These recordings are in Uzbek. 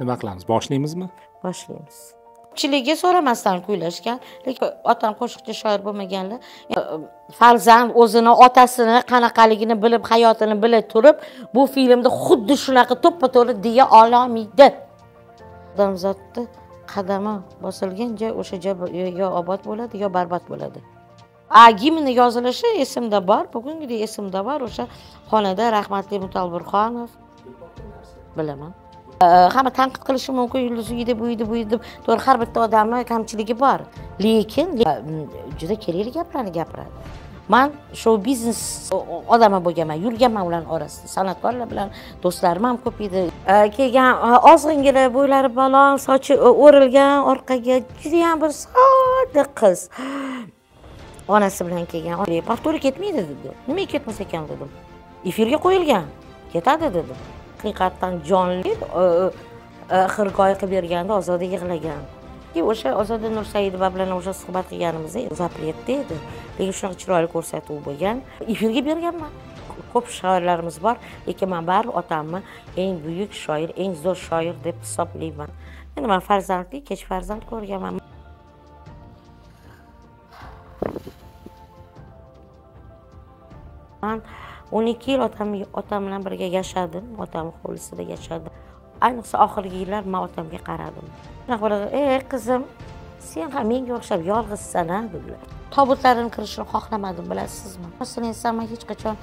nima qilamiz boshlaymizmi boshlaymiz ko'pchiligi so'ramasdan kuylashgan lekin otam qo'shiqchi shoir bo'lmaganlar e, farzand o'zini otasini qanaqaligini bilib hayotini bila turib bu filmda xuddi shunaqa to'ppa to'g'ri deya ololmaydi odamzodni qadami bosilgan joy o'sha joy yo obod bo'ladi yo barbod bo'ladi a gimni yozilishi esimda bor bugungidek esimda bor o'sha xonada rahmatli mutal bilaman hamma tanqid qilishi mumkin yulduz uyida bu uyda bu uyda deb to'g'ri har bitta odamni kamchiligi bor lekin juda kerakli gaplarni gapiradi man shou biznes odami bo'lganman yurganman ularni orasida san'atkorlar bilan do'stlarim ham ko'p edi kelgan ozg'ingina bo'ylari balon sochi o'rilgan orqaga judayam bir sodda qiz onasi bilan kelgan повтори ketmaydi dedi nimaga ketmas ekan dedim efirga qo'yilgan ketadi dedim haqiqatdan jonli xirgoy qilib berganda ozoda yig'lagan o'sha ozoda nursaidova bilan o'sha suhbat qilganimizda запретda edi lekin shunaqa chiroyli ko'rsatuv bo'lgan efirga berganman ko'p shoirlarimiz bor lekin man baribir otamni eng buyuk shoir eng zo'r shoir deb hisoblayman endi man farzandli kech farzand ko'rganman man o'n ikki yil otam otam bilan birga yashadim otam hovlisida yashadim ayniqsa oxirgi yillar man otamga qaradim shunaqa bo'ladi ey qizim sen ham menga o'xshab yolg'izsan a dedilar tobutlarini kirishini xohlamadim bilasizmi masalan men man hech qachon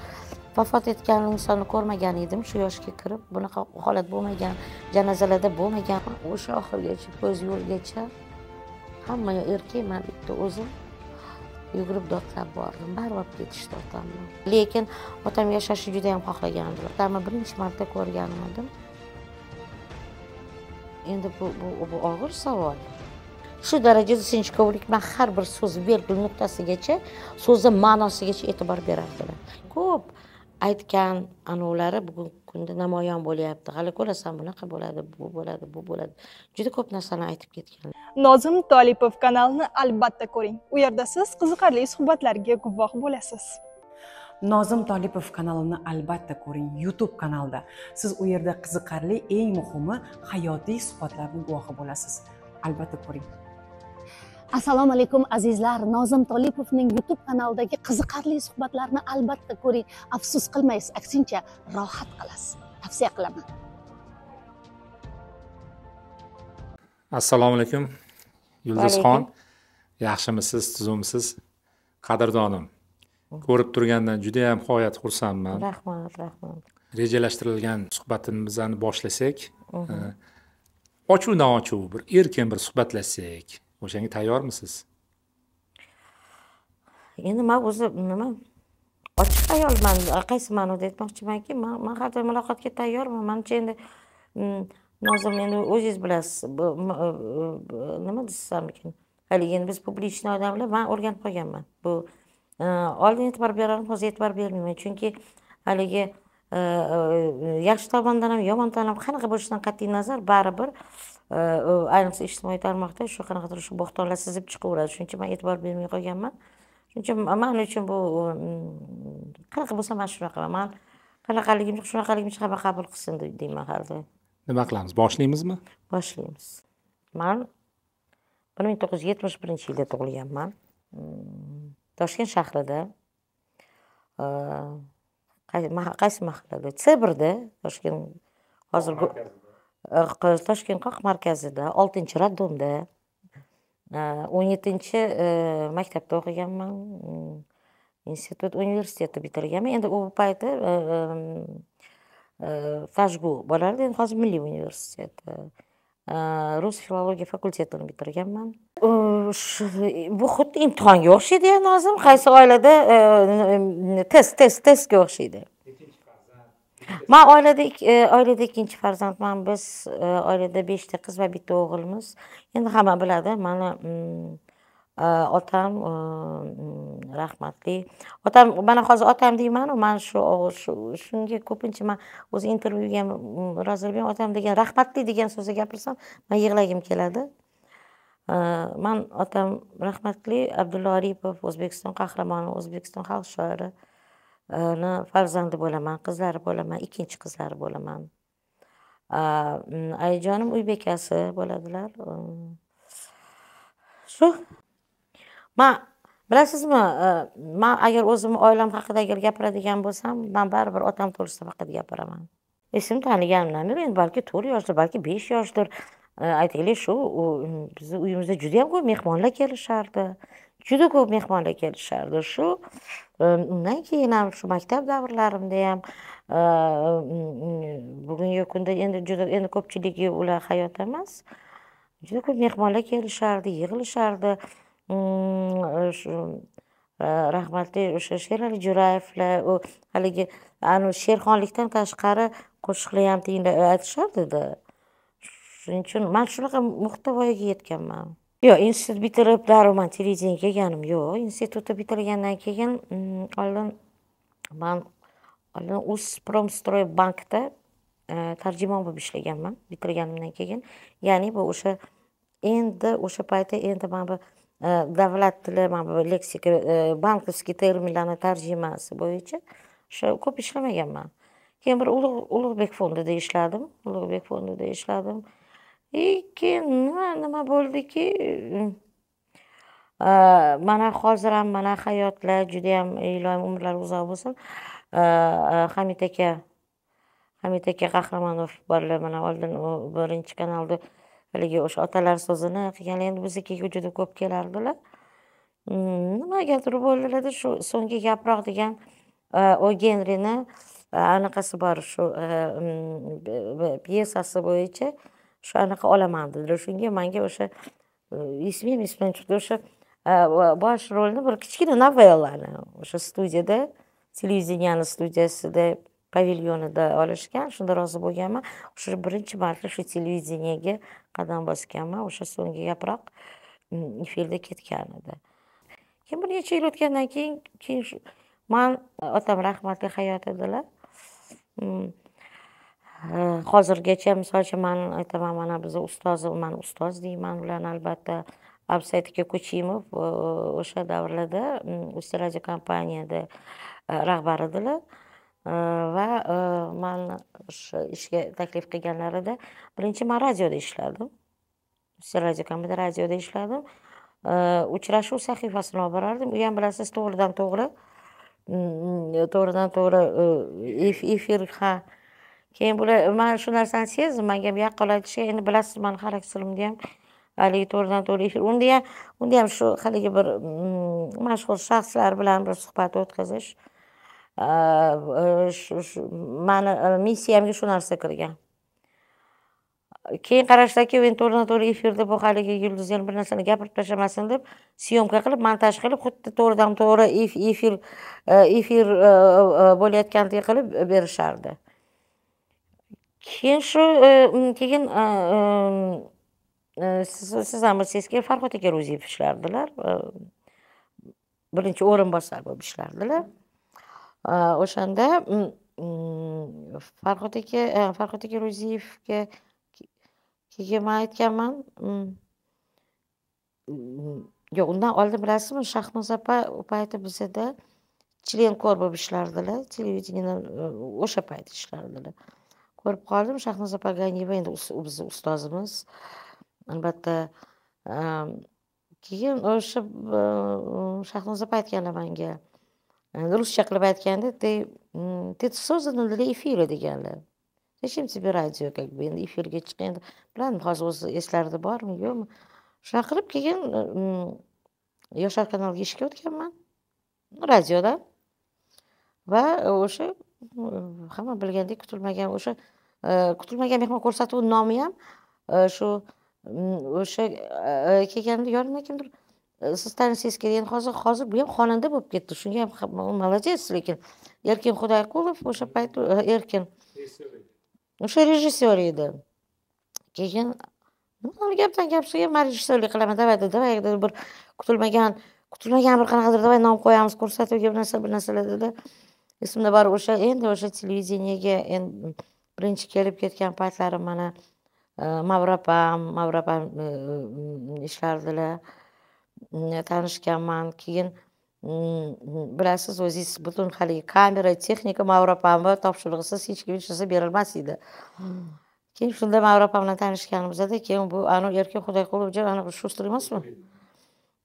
vafot etgan insonni ko'rmagan edim shu yoshga kirib bunaqa holat bo'lmagan janozalarda bo'lmagan o'sha oxirigacha ko'z yo'lgacha hamma erkakman bitta o'zim yugurib dodlab bordim baribir olib ketishdi otamni lekin otam yashashni juda yam xohlagandi otamni birinchi marta ko'rganim edim endi bu bu og'ir savol shu darajada sinchkovlik man har bir so'z belgili nuqtasigacha so'zni ma'nosigacha e'tibor berardilar ko'p aytgan anavlari bugun kunda namoyon bo'lyapti hali ko'rasan bunaqa bo'ladi bu bo'ladi bu bo'ladi juda ko'p narsani aytib ketgan nozim tolipov kanalini albatta ko'ring u yerda siz qiziqarli suhbatlarga guvoh bo'lasiz nozim tolipov kanalini albatta ko'ring youtube kanalda siz u yerda qiziqarli eng muhimi hayotiy suhbatlarni guvohi bo'lasiz albatta ko'ring assalomu alaykum azizlar nozim tolipovning youtube kanalidagi qiziqarli suhbatlarni albatta ko'ring afsus qilmaysiz aksincha rohat qilasiz tavsiya qilaman assalomu alaykum yulduzxon yaxshimisiz tuzumisiz qadrdonim ko'rib turgandan juda judayam g'oyat xursandman rahmat rahmat rejalashtirilgan suhbatimizni boshlasak e, ochuv bir erkin bir suhbatlashsak o'shanga tayyormisiz endi man o'zi nima ochiq ayolman qaysi ma'noda aytmoqchimanki man har doim muloqotga tayyorman manimcha endi nozim mm, endi o'zingiz bilasiz e, e, nima desam ekan haligi endi biz publichniy odamlar man o'rganib qolganman bu e, oldin e'tibor berardim hozir e'tibor bermayman chunki haligi yaxshi tomondan ham yomon tomondan ham qanaqa bo'lishidan qat'iy nazar baribir Э, э, ayniqsa ijtimoiy tarmoqda shu qanaqadir shu bo'xtonlar sizib chiqaveradi shuning uchun man e'tibor bermay qolganman shuning uchun man uchun bu qanaqa bo'lsa man shunaqaman man shunaqaligim shunaqaligimcha hamma qabul qilsin deyman har doim nima qilamiz boshlaymizmi boshlaymiz man bir ming to'qqiz yuz yetmish birinchi yilda tug'ilganman mm, toshkent shahrida e, qaysi mahallada c birda toshkent hozir toshkent qoq markazida oltinchi роддомda o'n yettinchi maktabda o'qiganman institut universitetni bitirganman endi u payti Tashgu bo'lardi endi hozir milliy universitet rus filologiya fakultetini bitirganman bu xuddi imtihonga o'xshaydi ya nozim qaysi oilada test test testga o'xshaydi man oilada e, oilada ikkinchi farzandman biz e, oilada beshta qiz va ta o'g'ilmiz endi hamma biladi mani mm, e, otam mm, rahmatli otam mana hozir otam deymanu man shu shunga ko'pincha man o'zi intervyuga ham mm, rozi bo'lgan otam degan rahmatli degan so'zni gapirsam man yig'lagim keladi man otam rahmatli abdulla oripov o'zbekiston qahramoni o'zbekiston xalq shoiri farzandi bo'laman qizlari bo'laman ikkinchi qizlari bo'laman mm, ayjonim uy bekasi bo'ladilar shu man bilasizmi man agar o'zimni oilam haqida agar gapiradigan bo'lsam man baribir otam to'g'risida faqat gapiraman esim beri endi balki to'rt yoshdir balki besh yoshdir aytaylik shu mm, bizni uyimizda judayam ko'p mehmonlar kelishardi juda ko'p mehmonlar kelishardi shu Э, undan keyin ham shu maktab davrlarimda ham э, bugungi kunda endi juda endi ko'pchiligi ular hayot emas juda ko'p mehmonlar kelishardi yig'ilishardi mm, shu e, rahmatli o'sha sherali jo'rayevlar u haligi an sherxonlikdan tashqari qo'shiqlar ham tinglab aytishardi shuning uchun man shunaqa muhit voyaga yetganman yo'q institut bitirib darrov man televideniyaga kelganim yo'q institutni bitirgandan keyin mm, oldin man oldin uzpromstroy bankda e, tarjimon bo'lib ishlaganman bitirganimdan keyin ya'ni bu o'sha endi o'sha paytda endi mana bu e, davlat tili mana bu leksika e, bankovskiy terminlarni tarjimasi bo'yicha o'sha ko'p ishlamaganman keyin bir ulug' ulug'bek fondida ishladim ulug'bek fondida ishladim keyin nima nima bo'ldiki mana hozir ham mana hayotlar judayam iloyim umrlari uzoq bo'lsin hamid aka hamid aka qahramonov borlar mana oldin birinchi kanalda haligi o'sha otalar so'zini qilganlar endi biznikiga juda ko'p kelardilar hmm, nimagadir bo'ldilarda shu so'nggi yaproq degan o genrini anaqasi bor shu mm, pyesasi bo'yicha shu anaqa olaman dedilar shunga manga o'sha esimga esimdan chiqdi o'sha e, bosh rolni bir kichkina novellani o'sha studiyada televideniyani studiyasida pavilyonida olishgan shunda rozi bo'lganman o'sha birinchi marta shu televideniyaga qadam bosganman o'sha so'nggi yaproq mm, efirda ketgan edi keyin bir necha yil o'tgandan keyin keyin man otam rahmatli hayot edilar mm. hozirgacha misol uchun man aytaman mana bizni ustozi man ustoz deyman ularni albatta absaid kuchimov o'sha davrlarda usta radio kompaniyada e, rahbar edilar e, va e, man o'sha ishga taklif qilganlarida birinchi man radioda ishladim usta radio kompaniyada radioda ishladim uchrashuv sahifasini olib borardim u ham bilasiz to'g'ridan to'g'ri to'g'ridan to'g'ri efir ha keyin bular man shu narsani sezdim manga yaqqol aytishgan endi bilasiz mani xarakterimni ham haligi to'g'ridan to'g'ri efir unda ham unda ham shu haligi bir mm, mashhur shaxslar bilan bir suhbat o'tkazish mani missiyamga shu narsa kirgan keyin qarashdaki men to'g'ridan to'g'ri efirda bu haligi yulduz yana bir narsani gapirib tashlamasin deb syomka qilib montaj qilib xuddi to'g'ridan to'g'ri efir efir bo'layotgandek qilib e, berishardi keyin shu e, keyin e, siz ham bilsangizki farhod aka ro'ziyev ishlardilar e, birinchi o'rinbosar bo'lib ishlardilar o'shanda farhod aka farhod aka ro'ziyevga keyin man aytganman yo'q undan oldin bilasizmi shahnoz opa u payti bizada членкор bo'lib ishlardilar televideniyadan o'sha payt ishlardilar ko'rib qoldim shahnoza paganiyeva endi bizni ustozimiz albatta ehm, keyin o'sha shahnoza opa aytganlar manga ehm, ruscha qilib aytganda ты создана для эфира deganlar зачем тебе радио как бы endi efirga chiq endi biladim hozir o'zi eslarida bormi yo'qmi shunaqa qilib keyin ehm, yoshlar kanaliga ishga o'tganman radioda va o'sha E, hamma bilgandek kutilmagan o'sha e, kutilmagan mehmon ko'rsatuv nomi ham e, shu mm, o'sha kelganimda yonimda kimdir siz tanisangiz kerak endi hozir hozir bu ham xonanda bo'lib ketdi shunga ham молодец lekin erkin xudoyqulov o'sha payt erkin o'sha rejissyor edi keyin gapdan gap so'yib man rejissyorlik qilaman davay dedi bir kutilmagan kutilmagan bir qanaqadir davay nom qo'yamiz ko'rsatuvga bir narsa bir narsalar dedi esimda bor o'sha endi o'sha televideniyega endi birinchi kelib ketgan paytlarim mana e, mavrapam mavrapam e, e, ishlardilar mm, tanishganman keyin mm, bilasiz o'zingiz butun haligi kamera texnika mavrapamni topshirig'isiz hech kim hech narsa berilmas edi hmm. keyin shunda mavr bilan tanishganimizda keyin bu anavi erkin xudoyqulov ana shustr emasmi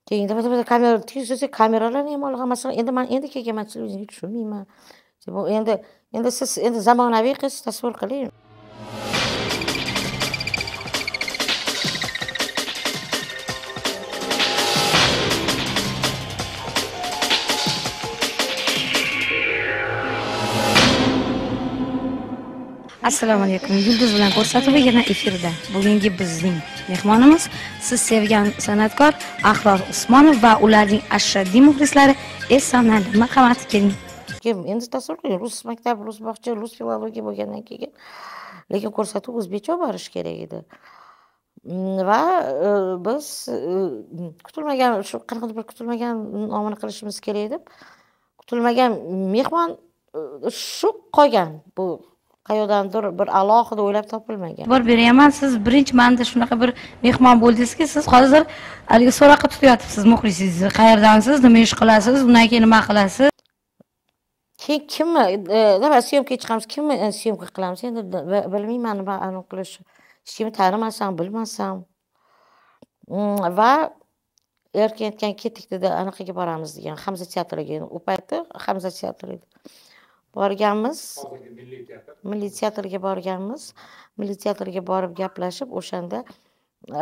keyin kamera tez kameralarni ham olg'an masalan endi man endi kelganman televideniye tushunmayman endi endi siz endi zamonaviy qiz tasavvur qiling assalomu alaykum yulduz bilan ko'rsatova yana efirda bugungi bizning mehmonimiz siz sevgan san'atkor ahror usmonov va ularning ashaddiy muxlislari esanlar marhamat keling endi tasavvur qiling rus maktabi rus bog'cha rus filologiya bo'lgandan keyin lekin ko'rsatuv o'zbekcha olib borish kerak edi mm, va e, biz e, kutilmagan shu qanaqadir bir kutilmagan nomini qilishimiz kerak deb kutilmagan mehmon e, shu qolgan bu qayerdandir bir alohida o'ylab topilmagan e'tibor beryapman siz birinchi manda shunaqa bir mehmon bo'ldingizki siz hozir haligi so'roqqa tutyapsiz muxlisingizni qayerdansiz nima ish qilasiz undan keyin nima qilasiz keyin kimni e, nima syomkaga chiqamiz kimni e, syomka qilamiz endi bilmayman nima anaqa qilish hech kimni tanimasam bilmasam mm, va erkin aytgan ketdik dedi anaqaga boramiz degan hamza teatriga u payti hamza teatri edi borganmiz milliy teatrga borganmiz milliy teatrga borib gaplashib o'shanda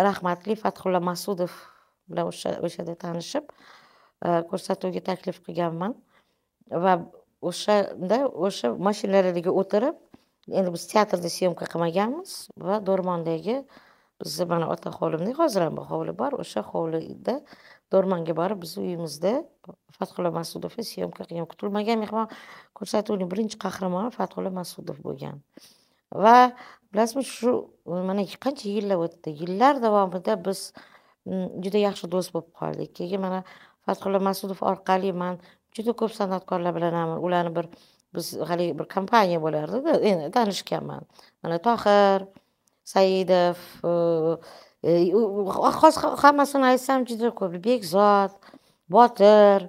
rahmatli fathulla masudov bilan o'sha yerda tanishib e, ko'rsatuvga taklif qilganman va o'shanda o'sha mashinalarga o'tirib endi biz teatrda syomka qilmaganmiz va do'rmondagi bizni mana ota hovlimda hozir ham hovli bor o'sha hovlida do'rmonga borib bizni uyimizda fathulla masudovga syomka qilgan kutilmagan mehmon ko'rsatuvning birinchi qahramoni fatulla masudov bo'lgan va bilasizmi shu mana qancha yillar o'tdi yillar davomida biz mm, juda yaxshi do'st bo'lib qoldik keyin mana fatulla masudov orqali man juda ko'p san'atkorlar bilanaman ularni bir biz haligi bir kompaniya bo'lardida endi tanishganman mana tohir saidov hozir e, hammasini aytsam juda ko'p bekzod botir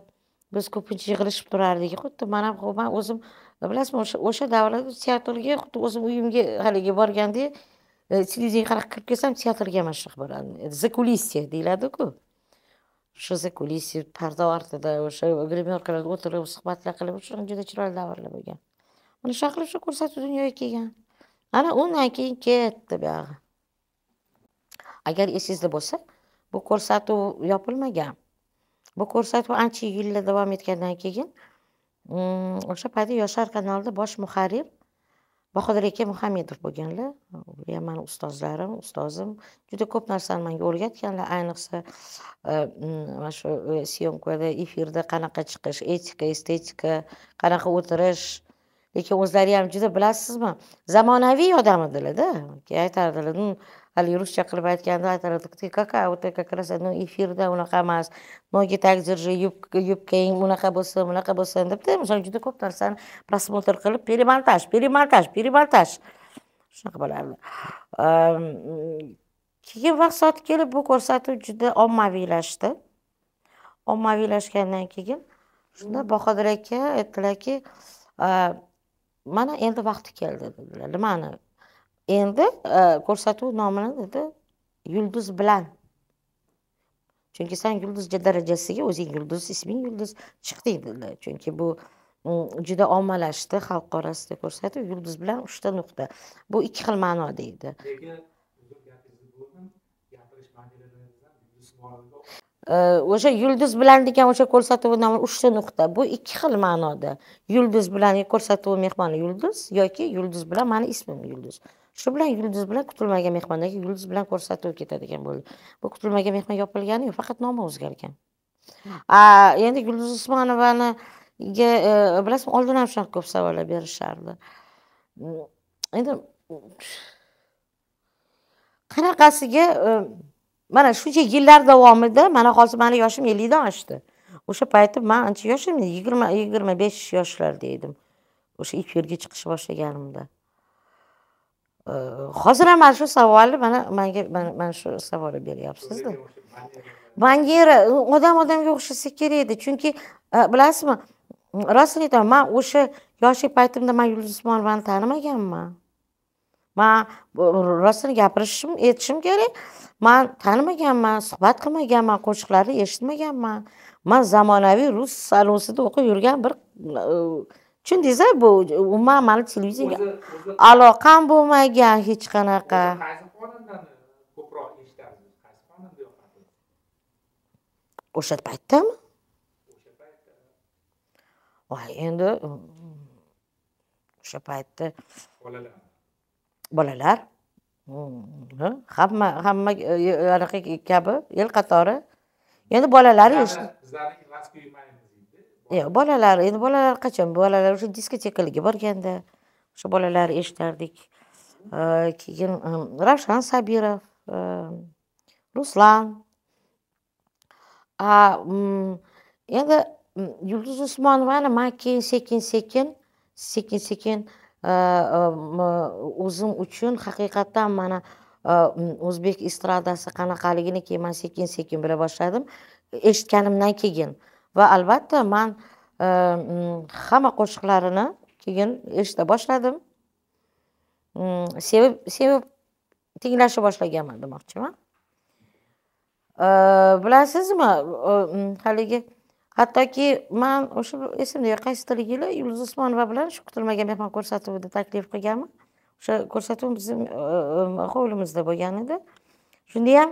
biz ko'pincha yig'ilishib turardik xuddi man ham man o'zim bilasizmi o'sha o'sha davrlarda teatrga xuddi o'zim uyimga haligi borganda e, televizorga qarab kirib kelsam teatrga mana shunaqa bo'ladi за кулисье deyiladiku shu за кулисье parda ortida o'sha grimerkalarda o'tirib suhbatlar qilib shunaqa juda chiroyli davrlar bo'lgan mana shunaqa qilib shu ko'rsatuv dunyoga kelgan ana undan keyin ketdi buyog'i agar esingizda bo'lsa bu ko'rsatuv yopilmagan bu ko'rsatuv ancha yillar davom etgandan keyin mm, o'sha paytda yoshlar kanalida bosh muharrir bahodir aka muhamedov bo'lganlar u ham mani ustozlarim ustozim juda ko'p narsani manga o'rgatganlar ayniqsa e, mm, mana shu e, syomkada efirda qanaqa chiqish etika estetika qanaqa o'tirish lekin o'zlari ham juda bilasizmi zamonaviy odam edilarda aytardilar hali ruscha qilib aytganda aytardi ты какая вот как раз ну efirda unaqa emas nogi tag держи yubkang unaqa bo'lsin bunaqa bo'lsin debdi misol juda ko'p narsani просмотр qilib перемонтаж перемонтаж перемонтаж shunaqa bo'lardi keyin vaqt soati kelib bu ko'rsatuv juda ommaviylashdi ommaviylashgandan keyin shunda bahodir aka aytdilarki mana endi vaqti keldi dedilar nimani endi e, ko'rsatuv nomini dedi yulduz bilan chunki san yulduz darajasiga o'zing yulduz isming yulduz chiqding dedi chunki bu juda ommalashdi xalq orasida ko'rsatuv yulduz bilan uchta nuqta bu ikki xil ma'noda deydi e, o'sha yulduz bilan degan o'sha ko'rsatuv nomi uchta nuqta bu ikki xil ma'noda yulduz bilan ko'rsatuv mehmoni yulduz yoki yulduz bilan mani ismim yulduz shu bilan yulduz bilan kutilmagan mehmondagi yulduz bilan ko'rsatuv ketadigan bo'ldi bu kutilmagan mehmon yopilgani yo'q faqat nomi o'zgargan hmm. endi yulduz usmonovaniga e, bilasizmi oldin ham shunaqa ko'p savollar berishardi mm, endi qanaqasiga e, mana shuncha yillar davomida mana hozir mani yoshim ellikdan oshdi o'sha paytda man ancha yosh edim yigirma yigirma besh yoshlarda edim o'sha efirga chiqish boshlaganimda hozir ham mana shu savolni mana manga mana shu savolni beryapsizda bangera odam odamga o'xshasa kerak edi chunki e, bilasizmi rostini aytaman man o'sha yoshlik paytimda man yulduz usmonovani tanimaganman man rostini gapirishim aytishim kerak man tanimaganman suhbat qilmaganman qo'shiqlarini eshitmaganman man zamonaviy rus salosida o'qib yurgan bir e, tushundingiz bu umuman mani aloqam bo'lmagan hech qanaqa o'sha paytdami voy endi um, o'sha paytda bolalar bolalar hmm, hamma hamma e, e, anaqa kabi el qatori endi bolalari bizlarniki yo'q e, bolalar endi bolalar qachon bolalar o'sha diskotekalarga borganda o'sha bolalar eshitardik e, keyin e, ravshan sabirov ruslan a endi yulduz usmonovani man keyin sekin sekin sekin sekin o'zim uchun haqiqatdan mana o'zbek estradasi qanaqaligini keyin man sekin sekin bila boshladim eshitganimdan keyin va albatta man e, mm, hamma qo'shiqlarini keyin eshita boshladim mm, sevib sevib tinglashni boshlaganman demoqchiman e, bilasizmi mm, haligi hattoki man o'sha esimda yo'q qaysidir yili yulduz usmonova bilan shu kutilmagan mehmon ko'rsatuvida taklif qilganman o'sha ko'rsatuv bizni e, hovlimizda bo'lgan edi shunda ham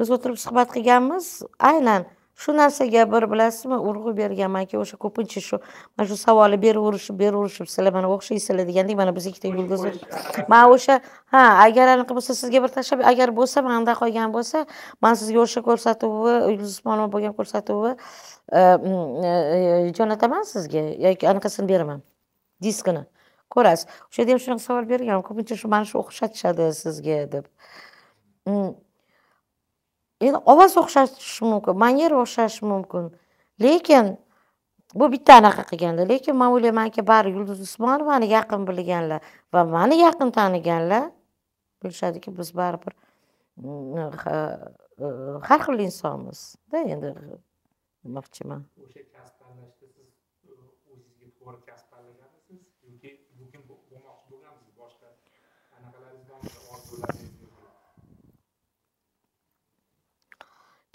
biz o'tirib suhbat qilganmiz aynan shu narsaga bir bilasizmi urg'u bergan aka o'sha ko'pincha shu mana shu savolni beraverishib beraverishib sizlar mana o'xshaysizlar degandek mana biz ikkita yulduz man o'sha ha agar anaqa bo'lsa sizga bir tashlab agar bo'lsa manda qolgan bo'lsa man sizga o'sha ko'rsatuvni yulduz usmonova bo'lgan ko'rsatuvni e, e, e, jo'nataman sizga yoki anaqasini beraman diskini ko'rasiz o'sha yerda ham shunaqa savol bergan ko'pincha shu mana shu o'xshatishadi sizga deb mm. endi ovoz o'xshashi mumkin manera o'xshashi mumkin lekin bu bitta anaqa qilganda lekin man o'ylaymanki baribir yulduz usmonovani yaqin bilganlar va mani yaqin taniganlar bilishadiki biz baribir mm, e, har xil insonmizda endi demoqchiman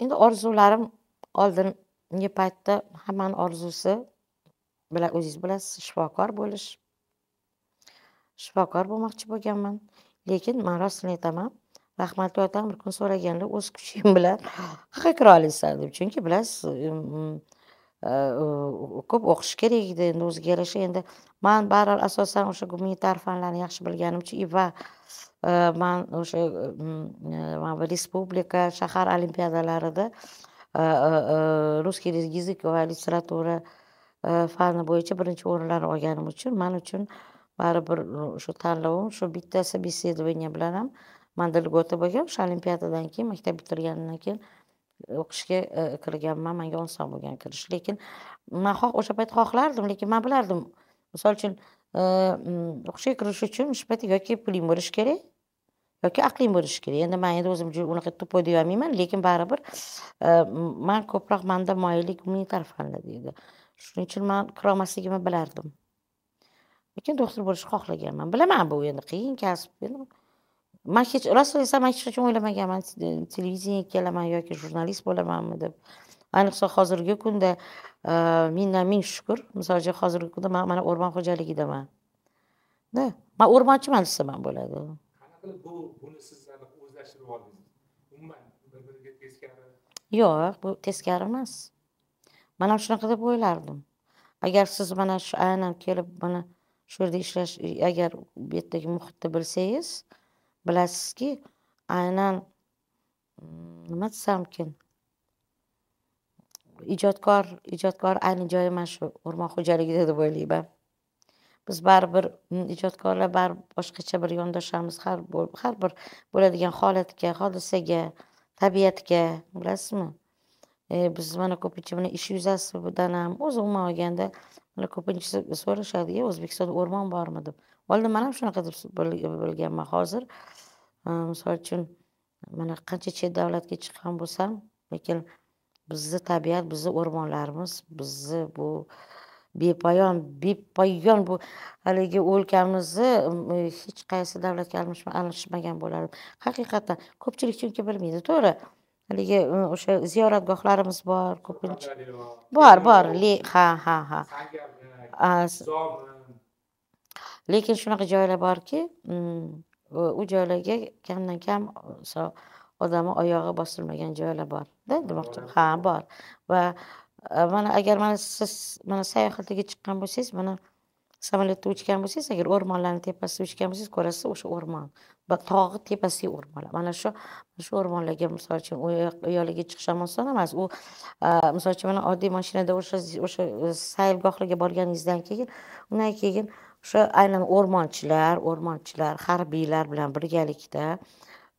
endi orzularim oldingi paytda hammani orzusi o'zingiz bilasiz shifokor bo'lish shifokor bo'lmoqchi bo'lganman lekin man rostini aytaman rahmatli otam bir kun so'raganda o'z kuchim bilan haqqa kira olasan deb chunki bilasiz ko'p o'qish kerak edi endi o'ziga yarasha endi man baribir asosan o'sha gumanitar fanlarni yaxshi bilganim uchun va man o'sha respublika shahar olimpiadalarida русский язык va literatura fani bo'yicha birinchi o'rinlarni olganim uchun man uchun baribir shu tanlovim shu bittasi беседование bilan ham manda льгота bo'lgan o'sha olimpiadadan keyin maktab bitirganimdan keyin o'qishga kirganman manga oson bo'lgan kirish lekin man o'sha payt xohlardim lekin man bilardim misol uchun o'qishga kirish uchun o'sha payt yoki puling bo'lishi kerak yoki aqling bo'lishi kerak endi man endi o'zim unaqa tupoy deolmayman lekin baribir e, man ko'proq manda moyillik gumanitar fanlarda edi shuning uchun man kirolmasligimni bilardim lekin doktor bo'lishni xohlaganman bilaman bu endi qiyin kasb man hech rostini aytsam man hech qachon o'ylamaganman e, televideniyaga kelaman yoki jurnalist bo'lamanmi deb ayniqsa hozirgi kunda e, mingdan ming shukur misol uchun hozirgi kunda man mana o'rmon xo'jaligidaman man o'rmonchiman ham bo'ladi qilib bu buni sizlarni o'zlashtirib oldingiz umuman bir biriga teskari yo'q bu teskari emas man ham shunaqa deb o'ylardim agar siz mana shu aynan kelib mana shu yerda ishlash agar bu yerdagi muhitni bilsangiz bilasizki aynan hmm, nima desam ekan ijodkor ijodkor ayni joyi mana shu o'rmon xo'jaligida deb o'ylayman biz baribir mm, ijodkorlar baribir boshqacha bir yondashamiz har har bir bo'ladigan holatga hodisaga tabiatga bilasizmi e, biz mana ko'pincha buni ish yuzasidan ham o'zi umuman olganda mana ko'pincha so'rashadi o'zbekistonda o'rmon bormi deb oldin man ham shunaqa deb bilganman hozir e, misol uchun mana qancha chet davlatga chiqqan bo'lsam lekin bizni tabiat bizni o'rmonlarimiz bizni bu bepoyon bepoyon bu haligi o'lkamizni e, hech qaysi davlatga alishmagan bo'lardim haqiqatdan ko'pchilik chunki bilmaydi to'g'ri haligi o'sha ziyoratgohlarimiz bor ko'pincha bor bor ha ha ha lekin shunaqa joylar borki u joylarga kamdan kam odamni oyog'i bosilmagan joylar borda demoqchi ha bor va mana agar mana siz mana sayohatga chiqqan bo'lsangiz mana samolyotda uchgan bo'lsangiz agar o'rmonlarni tepasida uchgan bo'lsangiz ko'rasiz o'sha o'rmon va tepasidagi o'rmonlar mana shu shu o'rmonlarga misol uchun u yoqlarga chiqish oson emas u e, misol uchun mana oddiy mashinada o'sha o'sha e, saylgohlarga borganingizdan keyin undan keyin o'sha aynan o'rmonchilar o'rmonchilar harbiylar bilan birgalikda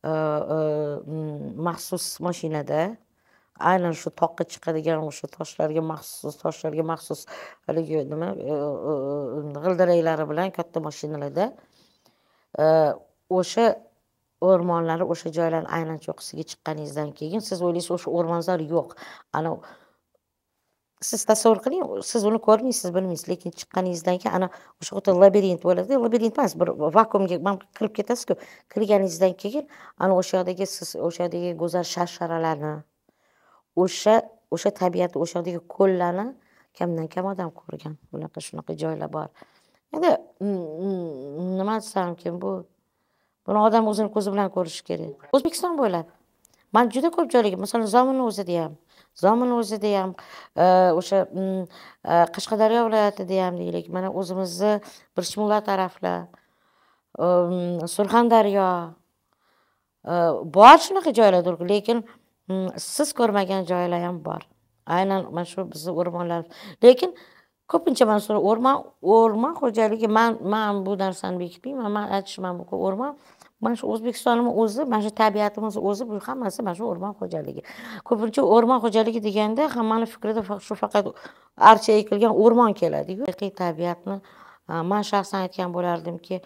e, maxsus mashinada aynan shu toqqa chiqadigan o'sha toshlarga maxsus toshlarga maxsus haligi nima e, e, e, g'ildiraklari bilan katta mashinalarda o'sha o'rmonlari o'sha joylarni aynan cho'qqisiga chiqqaningizdan keyin siz o'ylaysiz o'sha o'rmonzor yo'q ana siz tasavvur qiling siz uni ko'rmaysiz bilmaysiz lekin chiqqaningizdan keyin ana o'sha xuddi labirint bo'ladi labirint emas bir vakuumga mana kirib ketasizku kirganingizdan keyin ana o'sha yoqdagi siz o'sha yoqdagi go'zal sharsharalarni o'sha o'sha tabiatni o'sha yoqdagi ko'llarni kamdan kam odam ko'rgan bunaqa shunaqa joylar bor endi mm, mm, nima desamikin bu buni odam o'zini ko'zi bilan ko'rishi kerak o'zbekiston bo'ylab man juda ko'p joylarga masalan zominni o'zida ham zominni o'zida ham e, o'sha mm, e, qashqadaryo viloyatida ham deylik mana o'zimizni birchmulla taraflar e, surxondaryo bor shunaqa joylar lekin siz ko'rmagan joylar ham bor aynan mana shu bizni o'rmonlar lekin ko'pincha mana shu o'rmon o'rmon xo'jaligi man man bu narsani bekitmayman man aytishman mumkin o'rmon mana shu o'zbekistonni o'zi mana shu tabiatimizni o'zi bu hammasi mana shu o'rmon xo'jaligi ko'pincha o'rmon xo'jaligi deganda hammani fikrida shu faqat archa ekilgan o'rmon keladiku haqiqiy tabiatni man shaxsan aytgan bo'lardimki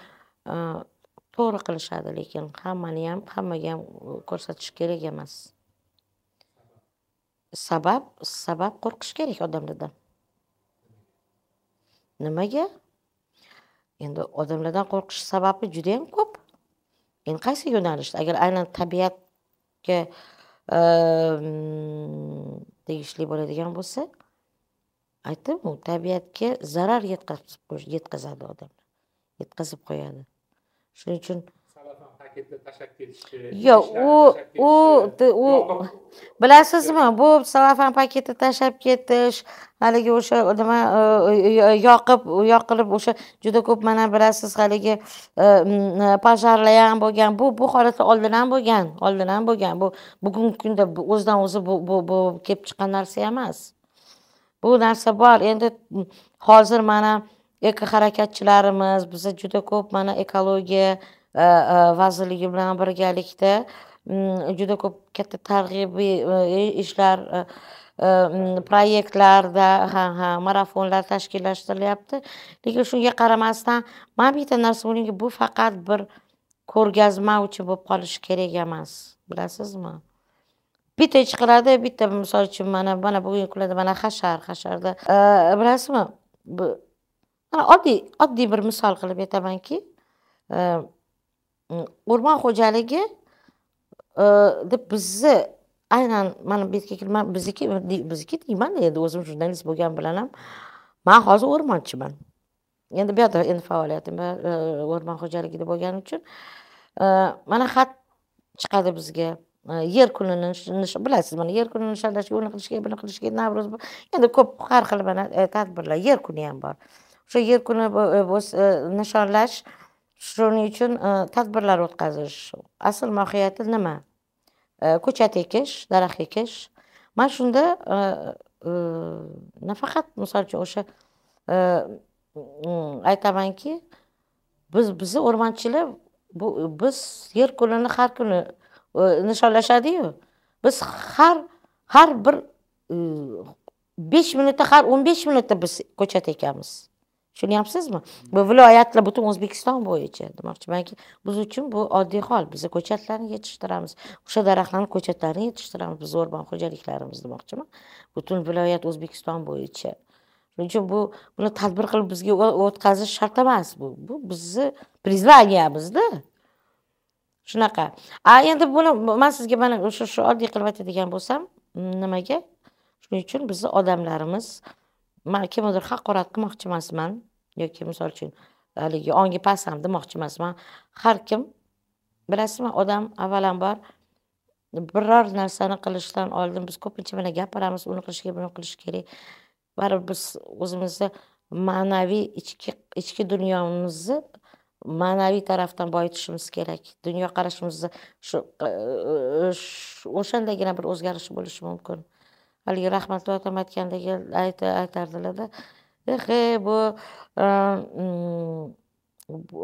to'g'ri qilishadi lekin hammani ham hammaga ham ko'rsatish kerak emas sabab sabab qo'rqish kerak odamlarda nimaga endi odamlardan qo'rqish sababi juda yam ko'p endi qaysi yo'nalishda agar aynan tabiatga ehm, tegishli bo'ladigan bo'lsa aytdimu tabiatga zarar yetkazib yetkazadi odamlar yetkazib qo'yadi shuning uchun raketni u u u bilasizmi bu salafan paketni tashlab ketish haligi o'sha nima yoqib yoqilib o'sha juda ko'p mana bilasiz haligi пожарlar e, e, ham bo'lgan bu bu holatlar oldindan bo'lgan oldindan bo'lgan bu bugungi kunda o'zidan o'zi bu bu kelib chiqqan narsa emas bu narsa bor endi hozir mana ekoharakatchilarimiz biza juda ko'p mana ekologiya E, vazirligi bilan birgalikda mm, juda ko'p katta targ'ibiy e, ishlar e, mm, proyektlarda ha ha marafonlar tashkillashtirilyapti lekin shunga qaramasdan man bitta narsa o'ylaymanki bu faqat bir ko'rgazmavchi bo'lib qolishi kerak emas bilasizmi bitta chiqiladi bitta misol uchun mana mana bugun qiladi mana hashar hasharda bilasizmi oddiy oddiy bir misol qilib aytamanki o'rmon xo'jaligi э, deb bizni aynan mana bu yerga kelman bizniki bizniki deymanda endi o'zim jurnalist bo'lganim bilan ham man hozir o'rmonchiman endi bu yoqda endi faoliyatim e, o'rmon xo'jaligida bo'lgani uchun e, mana xat chiqadi bizga e, yer kunini bilasiz mana yer kunini nishonlashga uni qilishga buni qilishga navro'z endi ko'p har xil mana tadbirlar yer kuni ham bor o'sha yer kuni nishonlash shuning uchun e, tadbirlar o'tkazish asl mohiyati nima e, ko'chat ekish daraxt ekish mana shunda e, nafaqat misol uchun o'sha mm, aytamanki biz bizni o'rmonchilar bu biz yer kunini har kuni nishonlashadiyu biz har har bir besh minutda har o'n besh minutda biz ko'chat ekamiz tushunyapsizmi bu viloyatlar butun o'zbekiston bo'yicha demoqchimanki biz uchun bu oddiy hol biz ko'chatlarni yetishtiramiz o'sha daraxtlarni ko'chatlarini yetishtiramiz biz o'rmon xo'jaliklarimiz demoqchiman butun viloyat o'zbekiston bo'yicha shuning uchun bu buni tadbir qilib bizga o'tkazish shart emas bu bu bizni призваниямizda shunaqa a endi buni man sizga mana o'sha shu oddiy qilib aytadigan bo'lsam nimaga shuning uchun bizni odamlarimiz man kimnidir haqorat qilmoqchi emasman yoki misol uchun haligi ongi past ham demoqchi emasman har kim bilasizmi odam avvalambor biror narsani qilishdan oldin biz ko'pincha mana gapiramiz uni qilish kerak buni qilish kerak baribir biz o'zimizni ma'naviy ichki ichki dunyomizni ma'naviy tarafdan boyitishimiz kerak dunyoqarashimizni shu o'shandagina bir o'zgarish bo'lishi mumkin haligi rahmatli otam aytgandek aytardilarda bu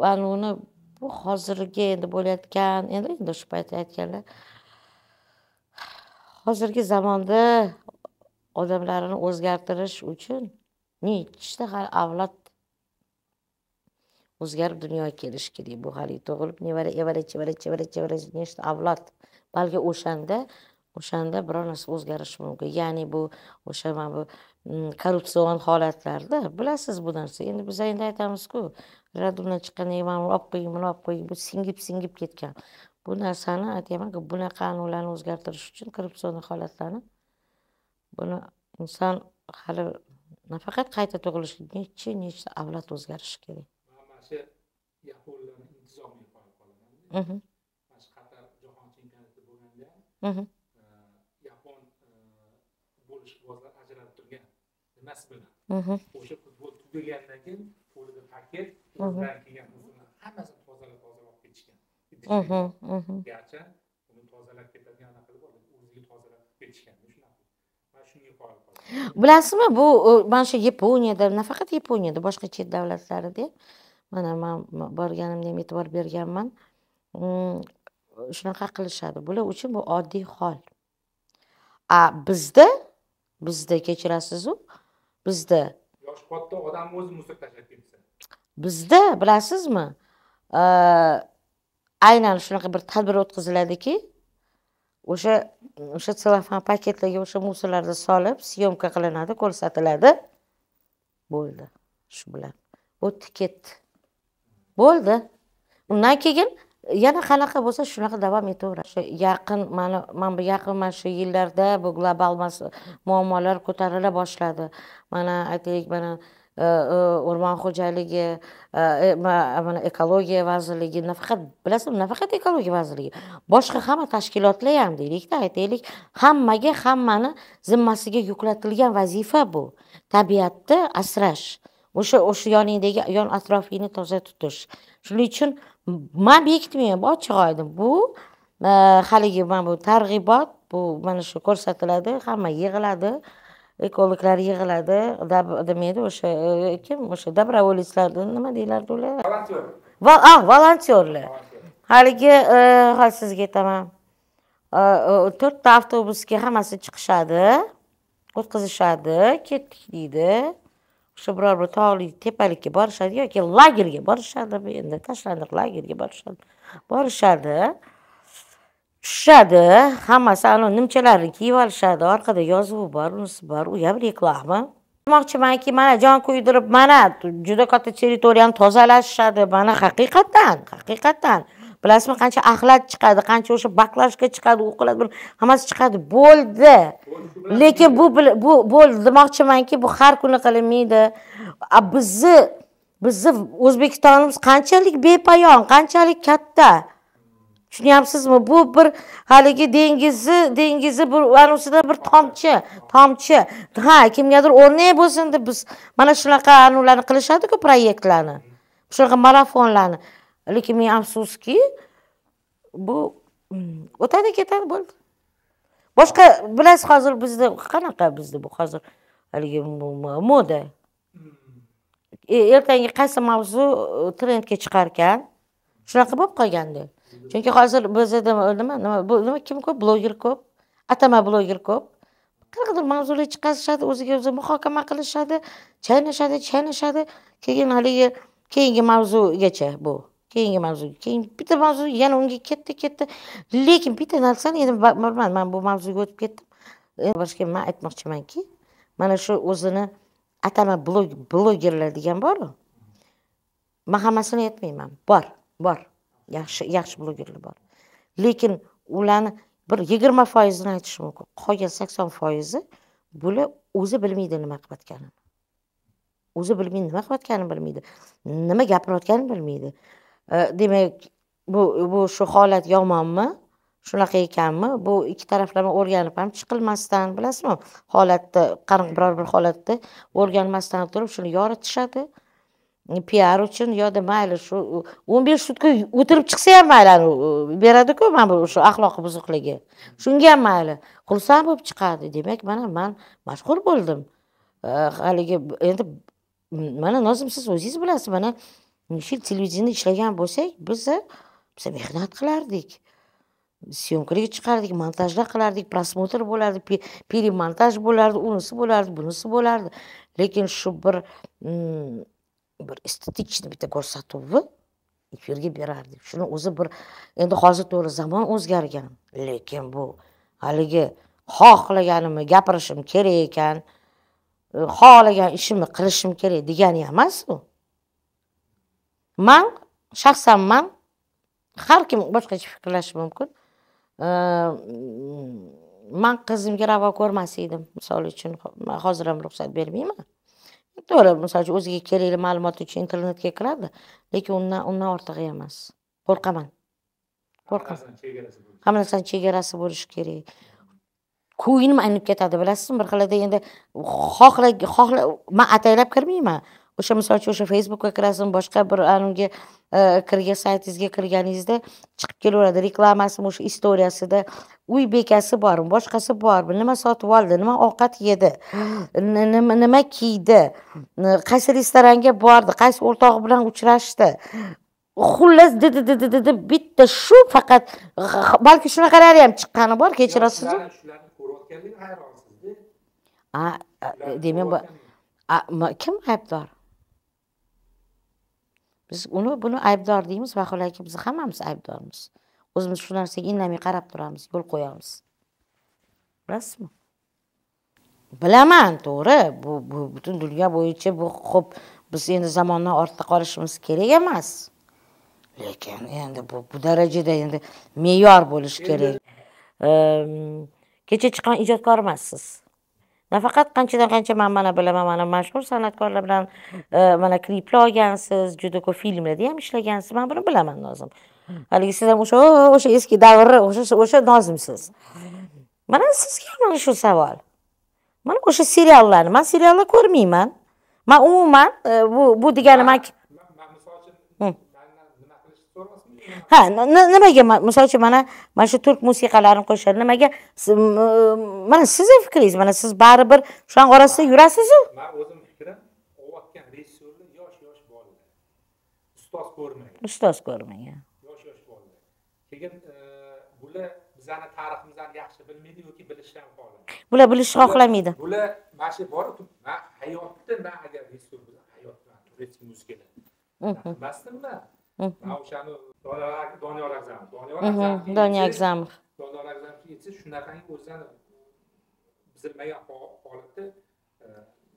anavini bu hozirgi endi bo'layotgan endi endi shu paytda aytganda hozirgi zamonda odamlarni o'zgartirish uchun nechta hali avlod o'zgarib dunyoga kelishi kerak bu haligi tug'ilib nevara evara chevara chevara chevara nechta avlod balki o'shanda o'shanda biror narsa o'zgarishi mumkin ya'ni bu o'sha mana bu mm, korrupsion holatlarda bilasiz bu narsa endi biz endi aytamizku radumdan chiqqandan keyin mana olib qo'ying buni olib qo'ying bu singib singib ketgan bu narsani aytyapmanku bunaqa qonunlarni o'zgartirish uchun korrupsion holatlarni buni inson hali nafaqat qayta tug'ilishi necha necha avlod o'zgarishi kerak mana shu yaponlarni intizomiy qo'yib qolaman mhmm. qatar jahon chempionati bo'lganda mhmm. emas bilan o'sha futbol tugagandan keyin qo'lida paket kelgan qizini hammasini tozalab tozalab olib ketishgan garchi uni tozalab ketadigan anaqa qilib o'zigi tozalab ketishgan shunaqa man shunga qoyil qoldim bilasizmi bu mana shu yaponiyada nafaqat yaponiyada boshqa chet davlatlarida mana man borganimda ham e'tibor berganman mm, shunaqa qilishadi bular uchun bu oddiy hol a bizda bizda kechirasizu bizda yoshi katta odamni o'zi musor tashlab kelsa bizda bilasizmi aynan shunaqa bir tadbir o'tkaziladiki o'sha o'sha selofan paketlarga o'sha musorlarni solib syomka qilinadi ko'rsatiladi bo'ldi shu bilan o'tdi ketdi bo'ldi undan keyin yana qanaqa bo'lsa shunaqa davom etaveradi yaqin mana mana bu yaqin mana shu yillarda bu global muammolar ko'tarila boshladi mana aytaylik mana o'rmon e, e, xo'jaligi e, mana ekologiya vazirligi nafaqat bilasizmi nafaqat ekologiya vazirligi boshqa hamma tashkilotlar ham deylikda aytaylik hammaga hammani zimmasiga yuklatilgan vazifa bu tabiatni asrash o'sha o'sha yoningdagi yon atrofingni toza tutish shuning uchun man bekitmayman ochiq oydin bu e, haligi mana bu targ'ibot bu mana shu ko'rsatiladi hamma yig'iladi ekologlar yig'iladi nima edi o'sha e, kim o'sha доброволецlar nima deyiladi ular volontyor a volontyorlar haligi e, hozir sizga aytaman to'rtta avtobusga hammasi chiqishadi o'tkazishadi ketdik deydi barışan da bir tog'li tepalikka borishadi yoki lagerga borishadimi endi tashlandiq lagerga borishadi borishadi tushishadi hammasi anavi nimchalarini kiyib olishadi orqada yozuvi bor unisi bor u ham reklama demoqchimanki mana jon kuydirib mana juda katta territoriyani tozalashishadi mana hakikaten hakikaten. bilasizmi qancha axlat chiqadi qancha o'sha baklashka chiqadi u qiladi hammasi chiqadi bo'ldi lekin bu bu bo'ldi demoqchimanki bu har kuni qilinmaydi bizni bizni o'zbekistonimiz qanchalik bepoyon qanchalik katta tushunyapsizmi bu bir haligi dengizni dengizi bir anusida bir tomchi tomchi ha kimgadir o'rnak bo'lsin deb biz mana shunaqa qilishadi qilishadiku proyektlarni shunaqa marafonlarni lekin men afsuski bu mm, o'tadi ketadi bo'ldi boshqa bilasiz hozir bizda qanaqa bizda bu hozir haligi moda e, ertangi qaysi mavzu e, trendga chiqar ekan shunaqa bo'lib qolgandi chunki hozir bizda nima nima bu nima kim ko'p bloger ko'p atama bloger ko'p qanaqadir mavzular chiqarishadi o'ziga o'zi muhokama qilishadi chaynashadi chaynashadi keyin haligi keyingi mavzugacha bu keyingi mavzuga keyin bitta mavzu yana unga ketdi ketdi lekin bitta narsani endi bilmadim man bu mavzuga o'tib ketdim boshqa man aytmoqchimanki mana shu o'zini atama blog blogerlar degan borku man hammasini aytmayman bor bor yaxshi yaxshi blogerlar bor lekin ularni bir yigirma foizini aytish mumkin qolgan sakson foizi bular o'zi bilmaydi nima qilayotganini o'zi bilmaydi nima qilayotganini bilmaydi nima gapirayotganini bilmaydi demak bu bu shu holat yomonmi shunaqa ekanmi bu ikki taraflama o'rganib ham chiqilmasdan bilasizmi holatni qanaqa biror bir holatni o'rganmasdan turib shuni yoritishadi e, piar uchun yoda mayli shu o'n besh sutka o'tirib chiqsa ham mayli beradiku mana bu shu axloqi buzuqligi shunga ham mayli xursand bo'lib chiqadi demak mana man mashhur bo'ldim e, haligi endi mana nozim siz o'zingiz bilasiz mana o'sha yil ishlagan bo'lsak biz biza mehnat qilardik syomkaga chiqardik montajlar qilardik просмотр bo'lardi перемонтаж bo'lardi unisi bo'lardi bunisi bo'lardi lekin shu bir bir эстетичный bitta ko'rsatuvni efirga berardik shuni o'zi bir endi hozir to'g'ri zamon o'zgargan lekin bu haligi xohlaganimni gapirishim kerak ekan xohlagan ishimni qilishim kerak degani emas u man shaxsan man har kim boshqacha fikrlashi mumkin man qizimga ravo ko'rmas edim misol uchun hozir ham ruxsat bermayman to'g'ri misol uchun o'ziga kerakli ma'lumot uchun internetga kiradi lekin undan undan ortig'i emas qo'rqaman qo'rqaman hamma narsani chegarasi bo'lishi kerak ko'nglim aynib ketadi bilasizmi bir xilda endi xohla xohla man ataylab kirmayman o'sha misol uchun o'sha facebookka kirasizmi boshqa bir anaviga e, kirgan saytingizga kirganingizda chiqib kelaveradi reklamasimi o'sha istoriyasida uy bekasi bormi boshqasi bormi nima sotib oldi nima ovqat yedi nima kiydi qaysi restoranga bordi qaysi o'rtog'i bilan uchrashdi xullas dedi dedi dedi bitta shu faqat balki shunaqalari ham chiqqani bor kechirasizmi shularni hayronsiz demak kim aybdor biz uni buni aybdor deymiz vaholanki biz hammamiz aybdormiz o'zimiz shu narsaga indamay qarab turamiz yo'l qo'yamiz bilasizmi bilaman to'g'ri bu, bu butun dunyo bo'yicha bu ho'p biz endi zamondan ortda qolishimiz kerak emas lekin endi bu bu darajada endi me'yor bo'lishi kerak ehm, kecha chiqqan ijodkor emassiz nafaqat qanchadan qancha man mana bilaman mana mashhur san'atkorlar bilan e, mana kliplar olgansiz juda ko'p filmlarda ham ishlagansiz man buni bilaman nozim haligi siz ham o'sha o'sha eski davr o'sha o'sha nozimsiz mana sizga mana shu savol mana o'sha seriallarni man seriallar ko'rmayman man umuman e, bu bu degani man ha nimaga misol uchun mana mana shu turk musiqalarini qo'shadi nimaga mana sizni fikringiz mana siz baribir shularni orasida yurasizu o'zim rejissyorlar yosh yosh ustoz ko'rmagan ustoz ko'rmagan yosh yosh bolalar keyin e, bular bizani tariximizni yaxshi bilmaydi yoki bilishni ham xohlamaydi bular bilishni xohlamaydi bular mana shu bor man hayotda man agar rejissyor hayotdan turetskim musiqalar bilmasdim o'shani doniyor agzamov doniyor agzamov doniyor agzamovga yetsangiz shunaqangi o'zani bizilmagan holatda э,